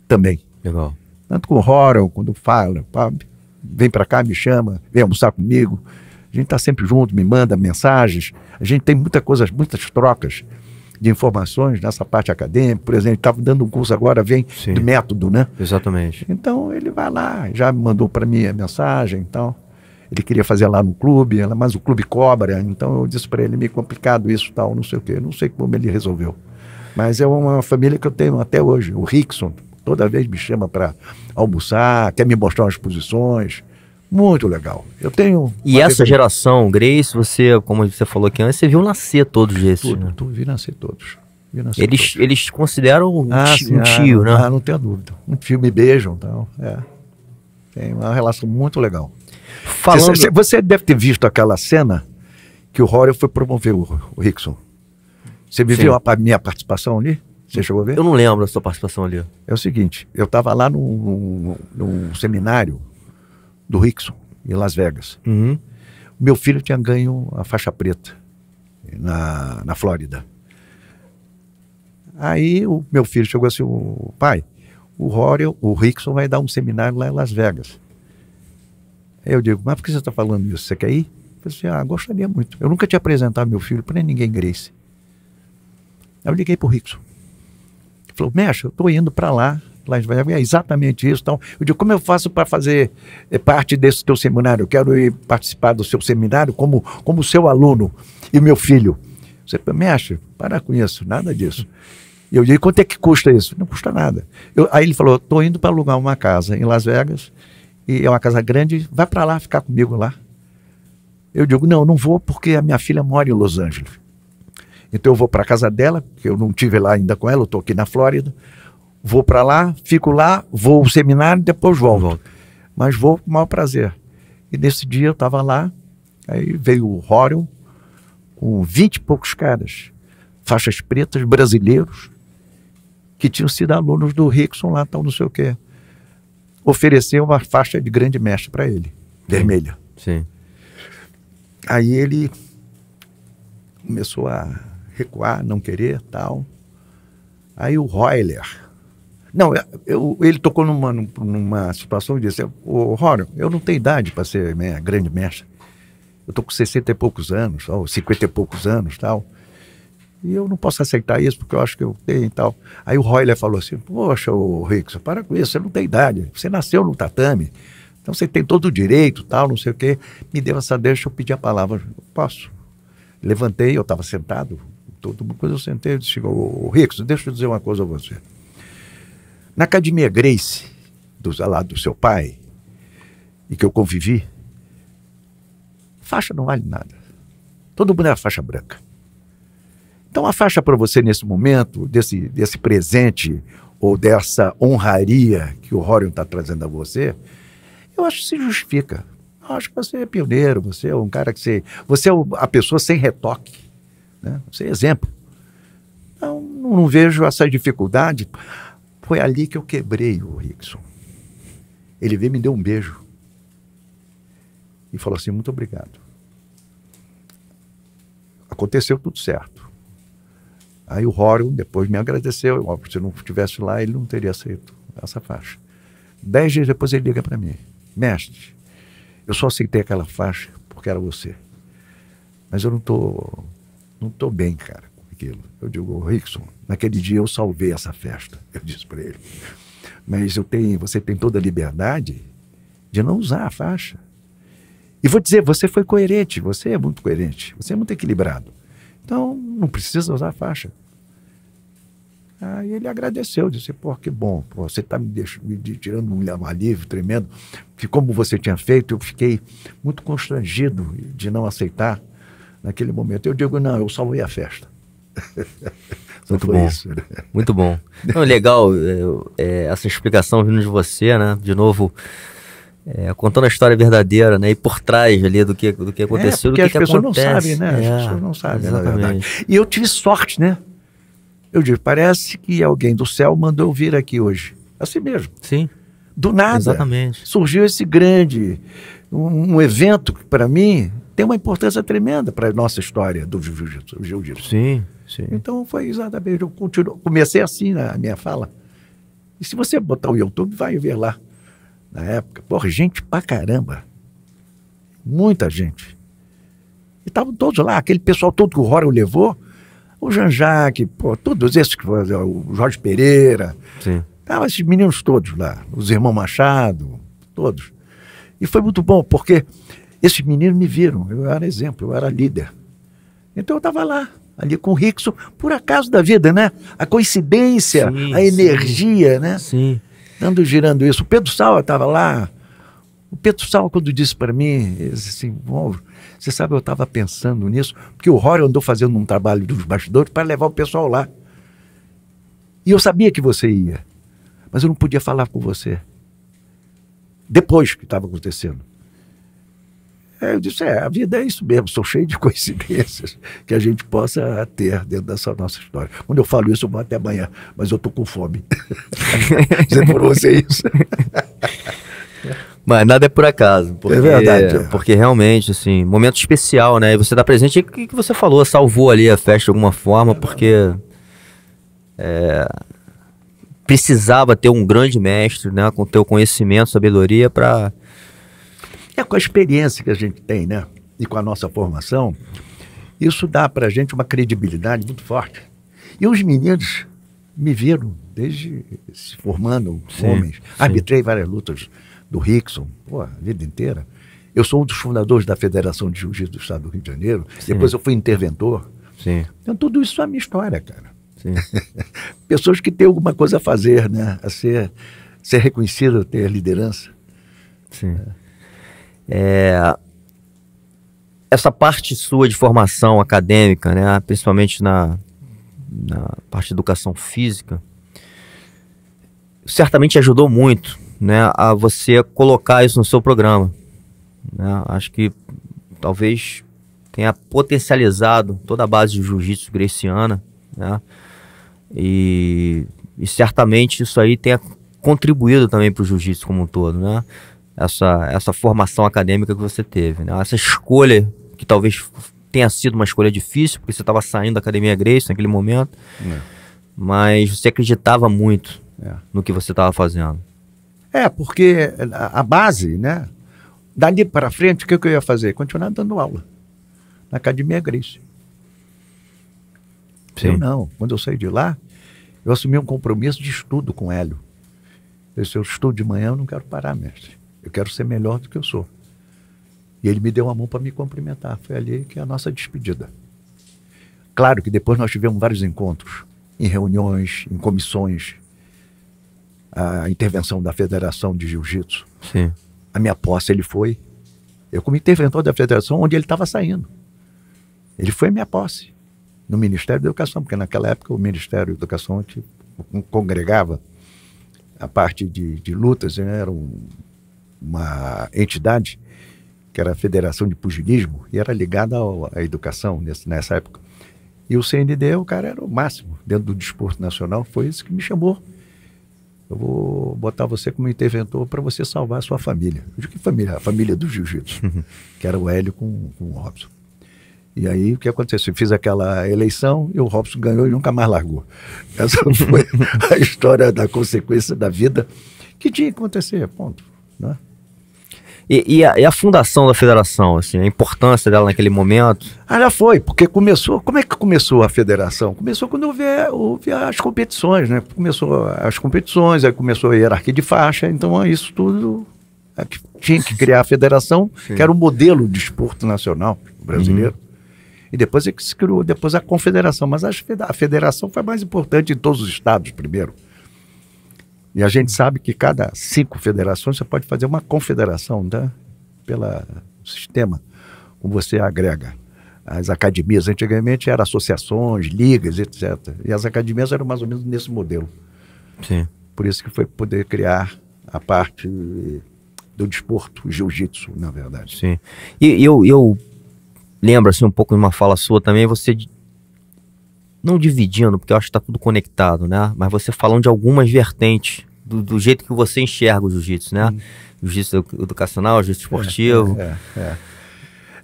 S1: Também. Legal. Tanto com o Horror, quando fala, pá, vem para cá, me chama, vem almoçar comigo. A gente está sempre junto, me manda mensagens. A gente tem muita coisa, muitas trocas de informações nessa parte acadêmica. Por exemplo, estava dando um curso agora, vem Sim. do método, né? Exatamente. Então ele vai lá, já mandou para mim a mensagem e então, tal. Ele queria fazer lá no clube, mas o clube cobra. Então eu disse para ele, meio é complicado isso tal, não sei o quê. Não sei como ele resolveu. Mas é uma família que eu tenho até hoje. O Rickson, toda vez me chama para almoçar, quer me mostrar umas posições. Muito legal. Eu tenho. E essa
S2: geração, Grace, você, como você falou aqui antes, você viu nascer todos esses. Tudo, né?
S1: tudo vi nascer todos. Vi nascer eles, todos.
S2: eles consideram um, ah, tio, sim, um ah, tio né? Ah,
S1: não tenho dúvida. Um tio me beijam, então. É. Tem uma relação muito legal. Falando... Você, você deve ter visto aquela cena que o Rory foi promover o, o Rickson. Você viveu sim. viu a, minha participação ali? Você chegou a ver? Eu não lembro da sua participação ali. É o seguinte, eu estava lá num, num, num seminário do Rickson, em Las Vegas. Uhum. Meu filho tinha ganho a faixa preta na, na Flórida. Aí o meu filho chegou assim, o pai, o Rorel, o Rickson vai dar um seminário lá em Las Vegas. Eu digo, mas por que você está falando isso? Você quer ir? Eu disse, assim, ah, gostaria muito. Eu nunca tinha apresentado meu filho para ninguém Grace. Aí eu liguei para o Rickson. Ele falou, mexe, eu estou indo para lá lá em Israel, é exatamente isso. Então, eu digo, como eu faço para fazer eh, parte desse teu seminário? Eu quero ir participar do seu seminário como, como seu aluno e meu filho. Você fala, acha? Para com isso, nada disso. E eu digo, quanto é que custa isso? Não custa nada. Eu, aí ele falou, estou indo para alugar uma casa em Las Vegas, e é uma casa grande, vai para lá ficar comigo lá. Eu digo, não, não vou porque a minha filha mora em Los Angeles. Então eu vou para a casa dela, que eu não tive lá ainda com ela, eu estou aqui na Flórida. Vou para lá, fico lá, vou ao seminário, depois volto. volto. Mas vou com o maior prazer. E nesse dia eu estava lá, aí veio o Rório com vinte e poucos caras, faixas pretas, brasileiros, que tinham sido alunos do Rickson lá, tal, não sei o quê. Ofereceu uma faixa de grande mestre para ele, vermelha. Sim. Aí ele começou a recuar, não querer, tal. Aí o Royler, não, é, eu, ele tocou numa, numa situação e disse: Ô, oh, eu não tenho idade para ser minha grande mestre. Eu tô com 60 e poucos anos, ou 50 e poucos anos tal. E eu não posso aceitar isso porque eu acho que eu tenho e tal. Aí o Royler falou assim: Poxa, ô Rickson, para com isso, você não tem idade. Você nasceu no tatame, então você tem todo o direito tal, não sei o quê. Me deu essa deixa, eu pedi a palavra. Eu posso. Levantei, eu estava sentado, todo mundo, eu sentei e disse: Ô Rickson, deixa eu dizer uma coisa a você. Na Academia Grace, do, lá do seu pai, e que eu convivi, faixa não vale nada. Todo mundo era é faixa branca. Então a faixa para você nesse momento, desse, desse presente ou dessa honraria que o Horion está trazendo a você, eu acho que se justifica. Eu acho que você é pioneiro, você é um cara que você. Você é a pessoa sem retoque. Né? Você é exemplo. Então, não vejo essa dificuldade. Foi ali que eu quebrei o Rickson. Ele veio me deu um beijo e falou assim: muito obrigado. Aconteceu tudo certo. Aí o Rorion depois me agradeceu. Se eu não estivesse lá, ele não teria aceito essa faixa. Dez dias depois ele liga para mim: mestre, eu só aceitei aquela faixa porque era você. Mas eu não tô, não tô bem, cara, com aquilo. Eu digo, Rickson, Naquele dia eu salvei essa festa, eu disse para ele. Mas eu tenho, você tem toda a liberdade de não usar a faixa. E vou dizer, você foi coerente, você é muito coerente, você é muito equilibrado. Então, não precisa usar a faixa. Aí ele agradeceu, disse, pô, que bom, pô, você está me, me, tirando um alívio tremendo, que como você tinha feito, eu fiquei muito constrangido de não aceitar naquele momento. Eu digo, não, eu salvei a festa.
S2: Muito bom. Isso, né? Muito bom. Não, legal é, é, essa explicação vindo de você, né? De novo, é, contando a história verdadeira, né? E por trás ali do que, do que é, aconteceu, é, do que, as que pessoas acontece. não sabem, né? É, as pessoas não sabem, exatamente.
S1: E eu tive sorte, né? Eu digo, parece que alguém do céu mandou eu vir aqui hoje. Assim mesmo. Sim. Do nada. Exatamente. Surgiu esse grande, um, um evento que para mim tem uma importância tremenda para a nossa história do jiu-jitsu. Sim. Sim. Então foi exatamente, eu continuo, comecei assim na minha fala. E se você botar o YouTube, vai ver lá. Na época, porra, gente pra caramba. Muita gente. E estavam todos lá, aquele pessoal todo que o Rora levou, o Jean-Jacques, todos esses, que o Jorge Pereira. Sim. Estavam esses meninos todos lá, os irmãos Machado, todos. E foi muito bom, porque esses meninos me viram, eu era exemplo, eu era líder. Então eu estava lá, ali com o Rickson, por acaso da vida, né? A coincidência, sim, a energia, sim, né? Sim. Dando girando isso. O Pedro Sal estava lá. O Pedro Sal, quando disse para mim, assim, bom, você sabe, eu estava pensando nisso, porque o Rory andou fazendo um trabalho dos bastidores para levar o pessoal lá. E eu sabia que você ia, mas eu não podia falar com você. Depois que estava acontecendo. É, eu disse, é, a vida é isso mesmo, sou cheio de coincidências que a gente possa ter dentro dessa nossa história. Quando eu falo isso, eu vou até amanhã, mas eu tô com fome. é por você isso.
S2: mas nada é por acaso. É porque, é verdade. É. Porque realmente, assim, momento especial, né? E você dá tá presente, o que você falou? Salvou ali a festa de alguma forma, é porque... É, precisava ter um grande mestre, né? Com teu conhecimento, sabedoria, para
S1: é com a experiência que a gente tem, né? E com a nossa formação, isso dá para a gente uma credibilidade muito forte. E os meninos me viram desde se formando sim, homens. Sim. Arbitrei várias lutas do Rickson, pô, a vida inteira. Eu sou um dos fundadores da Federação de Jiu-Jitsu do Estado do Rio de Janeiro. Sim. Depois eu fui interventor. Sim. Então tudo isso é a minha história, cara. Sim. Pessoas que têm alguma coisa a fazer, né? A ser, ser reconhecida, ter liderança.
S2: Sim. É. É, essa parte sua de formação acadêmica, né, principalmente na, na parte de educação física, certamente ajudou muito né, a você colocar isso no seu programa. Né? Acho que talvez tenha potencializado toda a base de jiu-jitsu greciana, né? E, e certamente isso aí tenha contribuído também para o jiu-jitsu como um todo, né? essa, essa formação acadêmica que você teve, né? Essa escolha que talvez tenha sido uma escolha difícil, porque você estava saindo da Academia Grace naquele momento, é. mas você acreditava muito é. no que você estava fazendo.
S1: É, porque a base, né? Dali para frente, o que, eu ia fazer? Continuar dando aula na Academia Grace. Sim. Eu não. Quando eu saí de lá, eu assumi um compromisso de estudo com Hélio. Eu disse, eu estudo de manhã, eu não quero parar, mestre. Eu quero ser melhor do que eu sou. E ele me deu a mão para me cumprimentar. Foi ali que é a nossa despedida. Claro que depois nós tivemos vários encontros, em reuniões, em comissões, a intervenção da Federação de Jiu-Jitsu. Sim. A minha posse ele foi. Eu como interventor da federação onde ele estava saindo. Ele foi a minha posse no Ministério da Educação, porque naquela época o Ministério da Educação tipo, congregava a parte de, de lutas, né? era um uma entidade que era a Federação de Pugilismo e era ligada à educação nesse, nessa época. E o CND, o cara era o máximo dentro do desporto nacional, foi isso que me chamou. Eu vou botar você como interventor para você salvar a sua família. de que família? A família do jiu-jitsu, que era o Hélio com, com o Robson. E aí o que aconteceu? Eu fiz aquela eleição e o Robson ganhou e nunca mais largou. Essa foi a história da consequência da vida que tinha que acontecer, ponto. Né?
S2: E, e, a, e, a, fundação da federação, assim, a importância dela naquele momento? Ah, já foi, porque começou. Como é que começou a federação? Começou quando houve, houve as
S1: competições, né? Começou as competições, aí começou a hierarquia de faixa, então isso tudo é tinha que criar a federação, Sim. que era o modelo de esporte nacional brasileiro. Uhum. E depois é que se criou depois a confederação, mas a federação foi mais importante em todos os estados primeiro. E a gente sabe que cada cinco federações você pode fazer uma confederação, tá? Pela sistema, como você agrega. As academias, antigamente, eram associações, ligas, etc. E as academias eram mais ou menos nesse modelo. Sim. Por isso que foi poder criar a parte
S2: do desporto, jiu-jitsu, na verdade. Sim. E eu, eu lembro, assim, um pouco de uma fala sua também, você não dividindo, porque eu acho que está tudo conectado, né? Mas você falando de algumas vertentes do, do jeito que você enxerga o jiu-jitsu, né? Hum. Jiu-jitsu educacional, jiu-jitsu é, esportivo. É, é, é.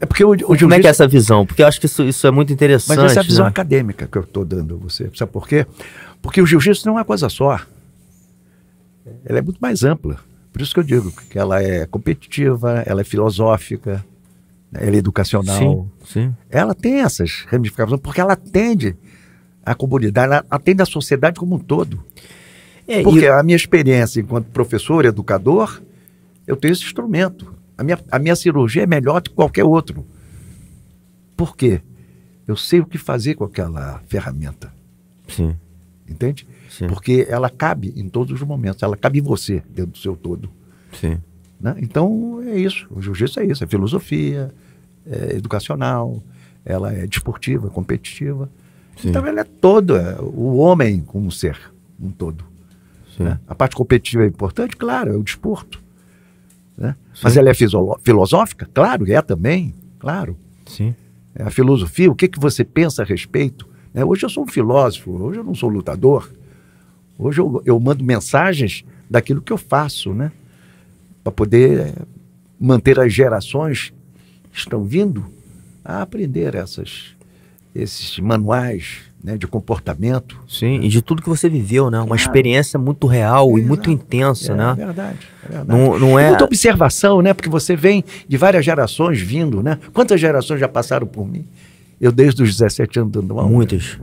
S2: é porque o, o Como é que é essa visão? Porque eu acho que isso, isso é muito interessante. Mas essa é a visão né?
S1: acadêmica que eu estou dando a você. Sabe por quê? Porque o jiu-jitsu não é uma coisa só. Ela é muito mais ampla. Por isso que eu digo que ela é competitiva, ela é filosófica, ela é educacional. Sim, sim. Ela tem essas ramificações, porque ela atende a comunidade, ela atende a sociedade como um todo. É, Porque eu... a minha experiência enquanto professor, educador, eu tenho esse instrumento. A minha, a minha cirurgia é melhor do que qualquer outro. Por quê? Eu sei o que fazer com aquela ferramenta. Sim. Entende? Sim. Porque ela cabe em todos os momentos, ela cabe em você, dentro do seu todo. Sim. Né? Então é isso. O jiu-jitsu é isso, é filosofia, é educacional, ela é desportiva, competitiva. Sim. Então ela é todo, o homem como ser, um todo. Né? A parte competitiva é importante, claro, é o desporto. Né? Mas ela é filosófica? Claro, é também, claro. Sim. É a filosofia, o que, que você pensa a respeito? Né? Hoje eu sou um filósofo, hoje eu não sou lutador. Hoje eu, eu mando mensagens daquilo que eu faço, né? Para poder é, manter as gerações que estão vindo a aprender essas esses manuais né, de comportamento. Sim, né? e de tudo que você viveu, né? Uma claro. experiência muito real é, e muito é, intensa, é, né? É verdade, é verdade. Não, não é... Muita observação, né? Porque você vem de várias gerações vindo, né? Quantas gerações já passaram por mim? Eu desde os 17 anos dando aula. Muitas.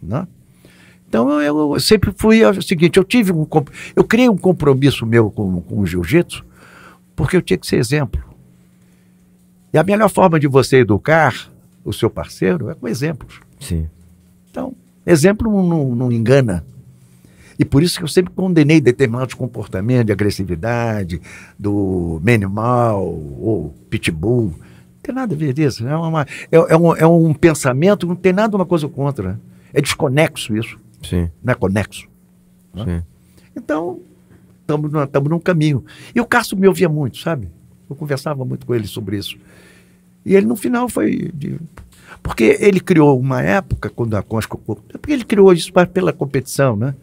S1: Né? Então eu, eu sempre fui é o seguinte, eu tive um... Eu criei um compromisso meu com, com o jiu-jitsu porque eu tinha que ser exemplo. E a melhor forma de você educar o seu parceiro é com exemplos. Sim. Então, exemplo não, não engana. E por isso que eu sempre condenei determinados comportamentos de agressividade, do minimal ou pitbull. Não tem nada a ver disso. Né? É, uma, é, é, um, é um pensamento, não tem nada uma coisa contra. É desconexo isso. Sim. Não é conexo. Né? sim Então, estamos num caminho. E o Cássio me ouvia muito, sabe? Eu conversava muito com ele sobre isso. E ele, no final, foi. De... Porque ele criou uma época, quando a Consco. Porque ele criou isso pela competição, né?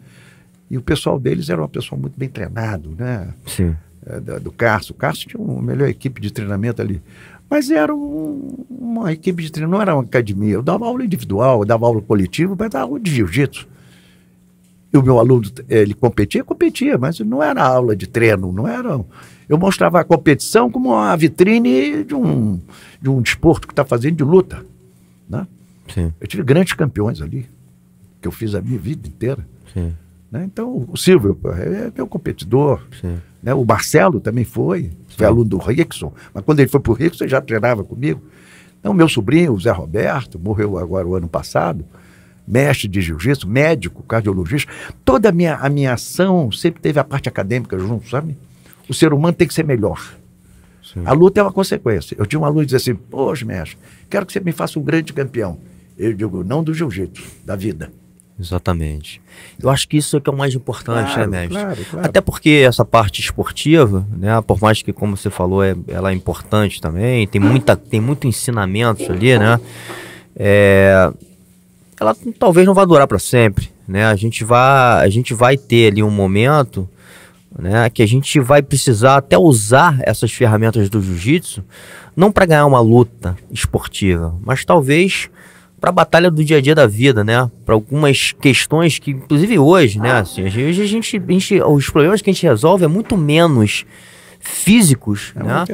S1: E o pessoal deles era um pessoal muito bem treinado, né? Sim. É, do, do Carso. O Carso tinha uma melhor equipe de treinamento ali. Mas era um, uma equipe de treinamento, não era uma academia. Eu dava aula individual, eu dava aula coletiva, mas dava aula de jiu-jitsu. E o meu aluno, ele competia, competia, mas não era aula de treino, não era. Eu mostrava a competição como uma vitrine de um, de um desporto que está fazendo de luta. Né? Sim. Eu tive grandes campeões ali, que eu fiz a minha vida inteira. Sim. Né? Então, o Silvio é meu competidor. Né? O Marcelo também foi, foi aluno do Rickson. Mas quando ele foi para o Rickson, já treinava comigo. Então, meu sobrinho, o Zé Roberto, morreu agora o ano passado, mestre de jiu-jitsu, médico, cardiologista. Toda a minha, a minha ação sempre teve a parte acadêmica junto, sabe? o ser humano tem que ser melhor. Sim. A luta é uma consequência. Eu tinha uma luz que assim: Poxa, mestre, quero que você me faça um grande campeão. Eu digo: Não do jiu-jitsu, da vida.
S2: Exatamente. Eu acho que isso é que é o mais importante, né, claro, né, mestre? Claro, claro. Até porque essa parte esportiva, né, por mais que, como você falou, é, ela é importante também, tem, muita, tem muito ensinamento ali, né? É, ela talvez não vá durar para sempre, né? A gente, vai, a gente vai ter ali um momento né? Que a gente vai precisar até usar essas ferramentas do jiu-jitsu, não para ganhar uma luta esportiva, mas talvez para a batalha do dia a dia da vida, né? Para algumas questões que, inclusive hoje, né? Assim, hoje a gente, a gente, os problemas que a gente resolve é muito menos físicos, é, né?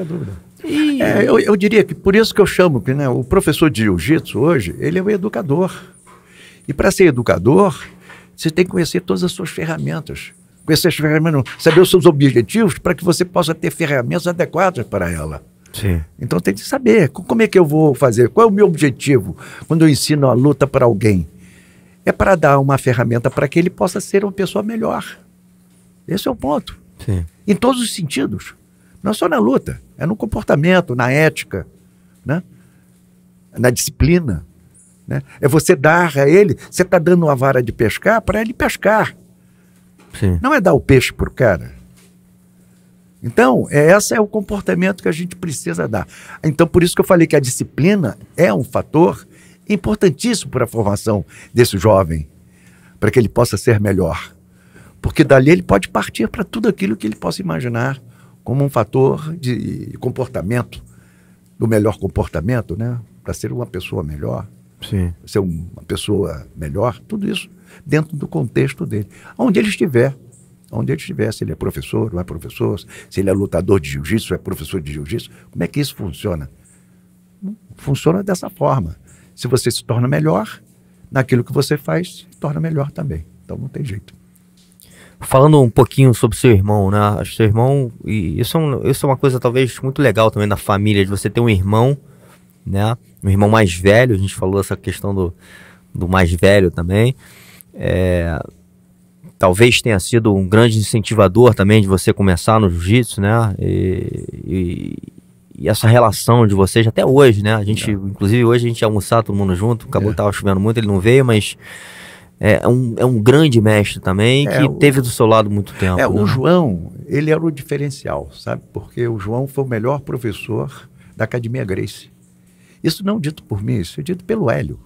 S2: E... É, eu, eu, diria que por isso que eu chamo, que, né, o professor
S1: de jiu-jitsu hoje, ele é um educador. E para ser educador, você tem que conhecer todas as suas ferramentas com essas ferramentas, saber os seus objetivos para que você possa ter ferramentas adequadas para ela. Sim. Então tem que saber como é que eu vou fazer, qual é o meu objetivo quando eu ensino a luta para alguém. É para dar uma ferramenta para que ele possa ser uma pessoa melhor. Esse é o ponto. Sim. Em todos os sentidos. Não é só na luta, é no comportamento, na ética, né? na disciplina. Né? É você dar a ele, você está dando uma vara de pescar para ele pescar. Sim. Não é dar o peixe para o cara. Então, é, esse é o comportamento que a gente precisa dar. Então, por isso que eu falei que a disciplina é um fator importantíssimo para a formação desse jovem, para que ele possa ser melhor. Porque dali ele pode partir para tudo aquilo que ele possa imaginar como um fator de comportamento, do melhor comportamento, né? Para ser uma pessoa melhor, Sim. ser uma pessoa melhor, tudo isso dentro do contexto dele, onde ele estiver. Onde ele estiver, se ele é professor, não é professor, se ele é lutador de jiu-jitsu, é professor de jiu-jitsu, como é que isso funciona? Funciona dessa forma. Se você se torna melhor, naquilo que você faz, se torna melhor também. Então não tem
S2: jeito. Falando um pouquinho sobre seu irmão, né? Acho seu irmão, e isso é, um, isso é uma coisa talvez muito legal também da família, de você ter um irmão, né? Um irmão mais velho, a gente falou essa questão do, do mais velho também. É, talvez tenha sido um grande incentivador também de você começar no jiu-jitsu, né? E, e, e, essa relação de vocês até hoje, né? A gente, é. inclusive, hoje a gente ia almoçar todo mundo junto, acabou é. tava chovendo muito, ele não veio, mas é, é um, é um grande mestre também é, que o, teve do seu lado muito tempo. É, né? o João,
S1: ele era o diferencial, sabe? Porque o João foi o melhor professor da Academia Grace. Isso não é dito por mim, isso é dito pelo Hélio.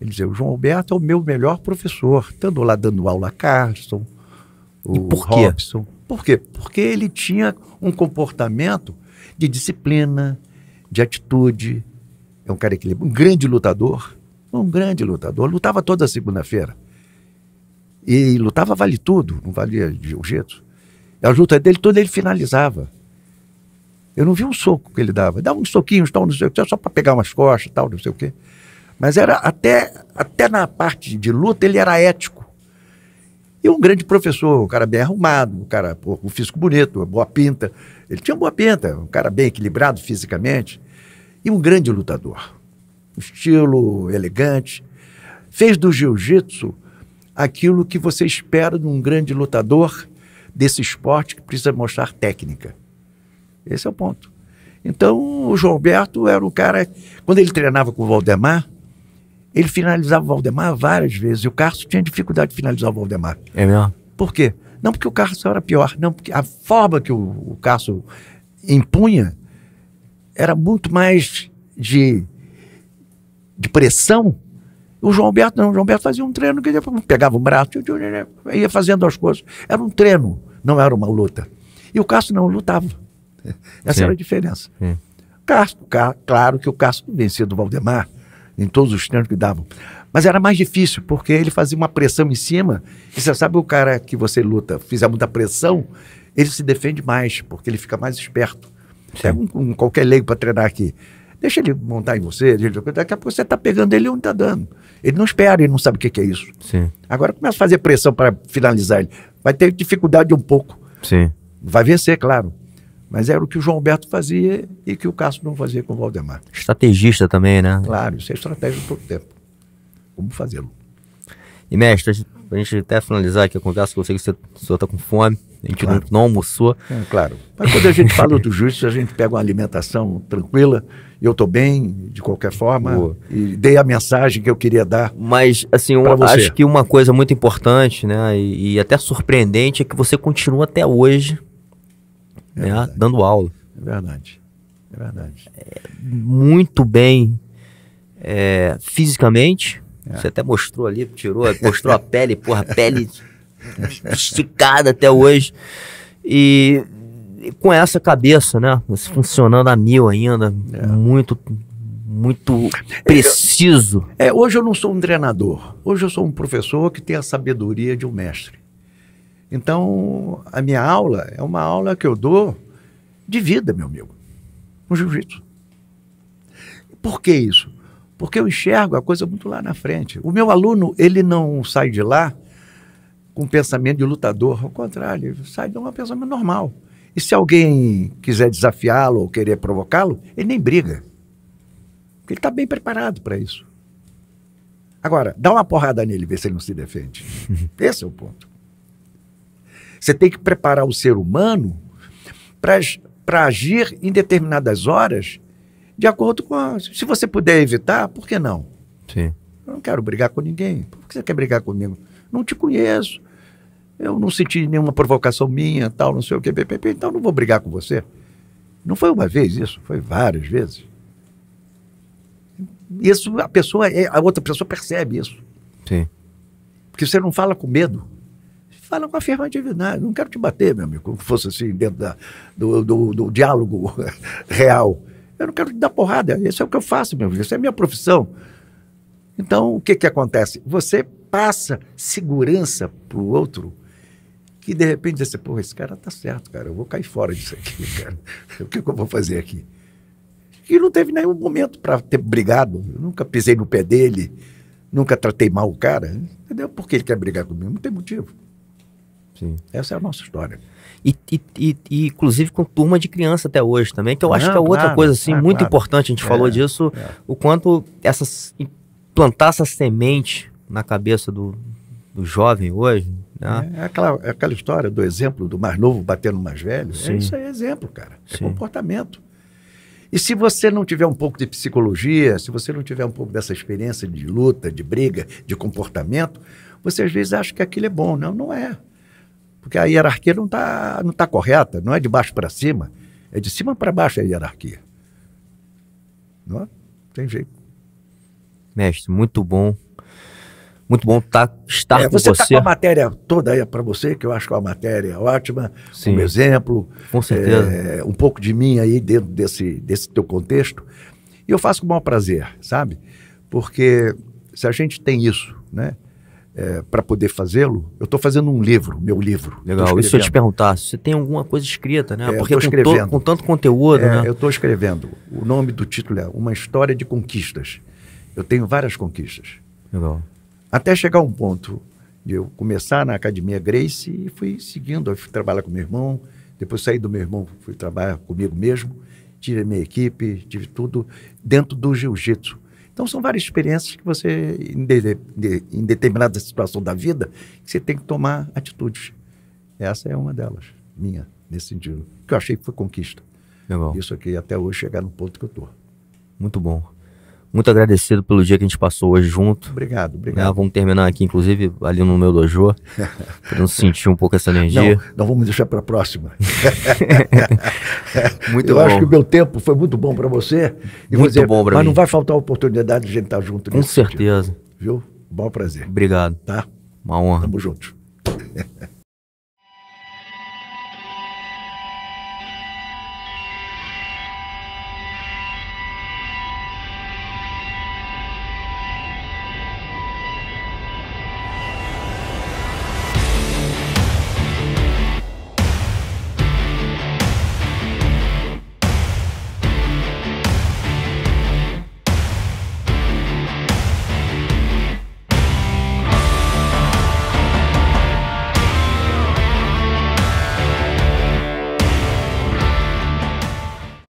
S1: Ele dizia, o João Alberto é o meu melhor professor, estando lá dando aula a Carson, o por quê? Robson. Por quê? Porque ele tinha um comportamento de disciplina, de atitude. É um cara equilibrado, é um grande lutador, um grande lutador. Lutava toda segunda-feira. E lutava vale tudo, não valia de jeito. A luta dele toda ele finalizava. Eu não vi um soco que ele dava. Dava uns soquinhos, tal, não sei o que, só para pegar umas costas, tal, não sei o quê. Mas era até, até na parte de luta ele era ético. E um grande professor, um cara bem arrumado, um cara com um físico bonito, uma boa pinta. Ele tinha boa pinta, um cara bem equilibrado fisicamente e um grande lutador. Um estilo elegante. Fez do jiu-jitsu aquilo que você espera de um grande lutador desse esporte que precisa mostrar técnica. Esse é o ponto. Então, o João Alberto era um cara. Quando ele treinava com o Valdemar, ele finalizava o Valdemar várias vezes. E o Carlos tinha dificuldade de finalizar o Valdemar. É mesmo? Por quê? Não porque o Carlos era pior, não porque a forma que o, o Carlos impunha era muito mais de, de pressão. O João Alberto não, o João Alberto fazia um treino que ele pegava o braço, ia fazendo as coisas. Era um treino, não era uma luta. E o Cássio não lutava. Essa Sim. era a diferença. Sim. claro que o Cássio vencia do Valdemar, em todos os treinos que davam. Mas era mais difícil, porque ele fazia uma pressão em cima. E você sabe, o cara que você luta fizer muita pressão, ele se defende mais, porque ele fica mais esperto. Pega é um, um, qualquer leigo para treinar aqui. Deixa ele montar em você, daqui a pouco você está pegando ele onde está dando. Ele não espera, ele não sabe o que, que é isso. Sim. Agora começa a fazer pressão para finalizar ele. Vai ter dificuldade um pouco. Sim. Vai vencer, claro. Mas era o que o João Alberto fazia e que o Cássio não fazia com o Valdemar.
S2: Estrategista também, né?
S1: Claro, isso é estratégia todo tempo. Como fazê-lo.
S2: E, mestre, para a gente até finalizar aqui a conversa, que eu sei que o senhor está com fome, a gente claro. não, não, almoçou. É, claro. Mas
S1: quando a gente fala do
S2: justo, a gente pega uma
S1: alimentação tranquila, eu estou bem, de qualquer forma, Boa. e dei a mensagem que eu queria dar.
S2: Mas, assim, um, acho que uma coisa muito importante, né, e, e até surpreendente, é que você continua até hoje né, é né? Verdade. dando aula. É verdade. É verdade. É, muito bem é, fisicamente. É. Você até mostrou ali, tirou, mostrou a pele, porra, a pele é. esticada até hoje. E, e, com essa cabeça, né? Assim, funcionando a mil ainda, é. muito muito preciso.
S1: é, hoje eu não sou um treinador. Hoje eu sou um professor que tem a sabedoria de um mestre. Então, a minha aula é uma aula que eu dou de vida, meu amigo, no jiu-jitsu. Por que isso? Porque eu enxergo a coisa muito lá na frente. O meu aluno, ele não sai de lá com pensamento de lutador, ao contrário, ele sai de um pensamento normal. E se alguém quiser desafiá-lo ou querer provocá-lo, ele nem briga. Porque ele está bem preparado para isso. Agora, dá uma porrada nele, ver se ele não se defende. Esse é o ponto. Você tem que preparar o ser humano para agir em determinadas horas de acordo com. A, se você puder evitar, por que não? Sim. Eu não quero brigar com ninguém. Por que você quer brigar comigo? Não te conheço. Eu não senti nenhuma provocação minha, tal, não sei o que, ppp, então não vou brigar com você. Não foi uma vez isso, foi várias vezes. Isso a pessoa, é, a outra pessoa percebe isso. Sim. Porque você não fala com medo fala com afirmatividade. Não quero te bater, meu amigo, como fosse assim, dentro da, do, do, do diálogo real. Eu não quero te dar porrada. Isso é o que eu faço, meu amigo. Isso é minha profissão. Então, o que, que acontece? Você passa segurança para o outro que, de repente, você, assim, pô, esse cara tá certo, cara. Eu vou cair fora disso aqui, cara. O que, que eu vou fazer aqui? E não teve nenhum momento para ter brigado. Eu nunca pisei no pé dele nunca tratei mal o cara, entendeu? Por que ele quer brigar comigo? Não tem motivo.
S2: Sim. Essa é a nossa história. E, e, e, e, inclusive com turma de criança até hoje também, que eu acho Não, que é outra claro, coisa assim claro, é, muito claro. importante. A gente é, falou disso, é. o quanto essas, plantar essa semente na cabeça do, do jovem hoje. Né? É, é aquela, é aquela história do exemplo do mais novo batendo no mais velho. Sim. É, isso é
S1: exemplo, cara. É Sim. comportamento. E se você não tiver um pouco de psicologia, se você não tiver um pouco dessa experiência de luta, de briga, de comportamento, você às vezes acha que aquilo é bom. Não, não é. Porque a hierarquia não está não tá correta, não é de baixo para cima, é de cima para baixo a hierarquia. Não é? tem jeito.
S2: Mestre, muito bom. Muito bom tá, estar é, com você. Tá você está com a
S1: matéria toda aí para você, que eu acho que é uma matéria ótima, Sim. um
S2: exemplo. Com certeza. É,
S1: um pouco de mim aí dentro desse, desse teu contexto. E eu faço com o maior prazer, sabe? Porque se a gente tem isso, né? é, para poder fazê-lo,
S2: eu estou fazendo um livro, meu livro. Legal, isso eu te perguntar. Você tem alguma coisa escrita, né? É, Porque com, to, com,
S1: tanto conteúdo, é, né? Eu estou escrevendo. O nome do título é Uma História de Conquistas. Eu tenho várias conquistas. Legal. Até chegar a um ponto de eu começar na Academia Grace e fui seguindo. Eu fui trabalhar com meu irmão, depois saí do meu irmão, fui trabalhar comigo mesmo, tive a minha equipe, tive tudo dentro do jiu-jitsu. Então, são várias experiências que você, em, de, de, em determinada situação da vida, você tem que tomar atitudes. Essa é uma delas, minha, nesse sentido. Que eu achei que foi conquista. Legal. Isso aqui até hoje chegar no ponto que eu estou.
S2: Muito bom. Muito agradecido pelo dia que a gente passou hoje junto. Obrigado, né? obrigado. vamos terminar aqui, inclusive, ali no meu dojo, para não sentir um pouco essa energia.
S1: Não, não vamos deixar para a próxima. muito Eu bom. acho que o meu tempo foi muito bom para você. E muito dizer, bom para mim. Mas não vai faltar a oportunidade de a gente estar tá junto. Com certeza.
S2: Sentido, viu? Bom prazer. Obrigado. Tá? Uma honra. Tamo junto.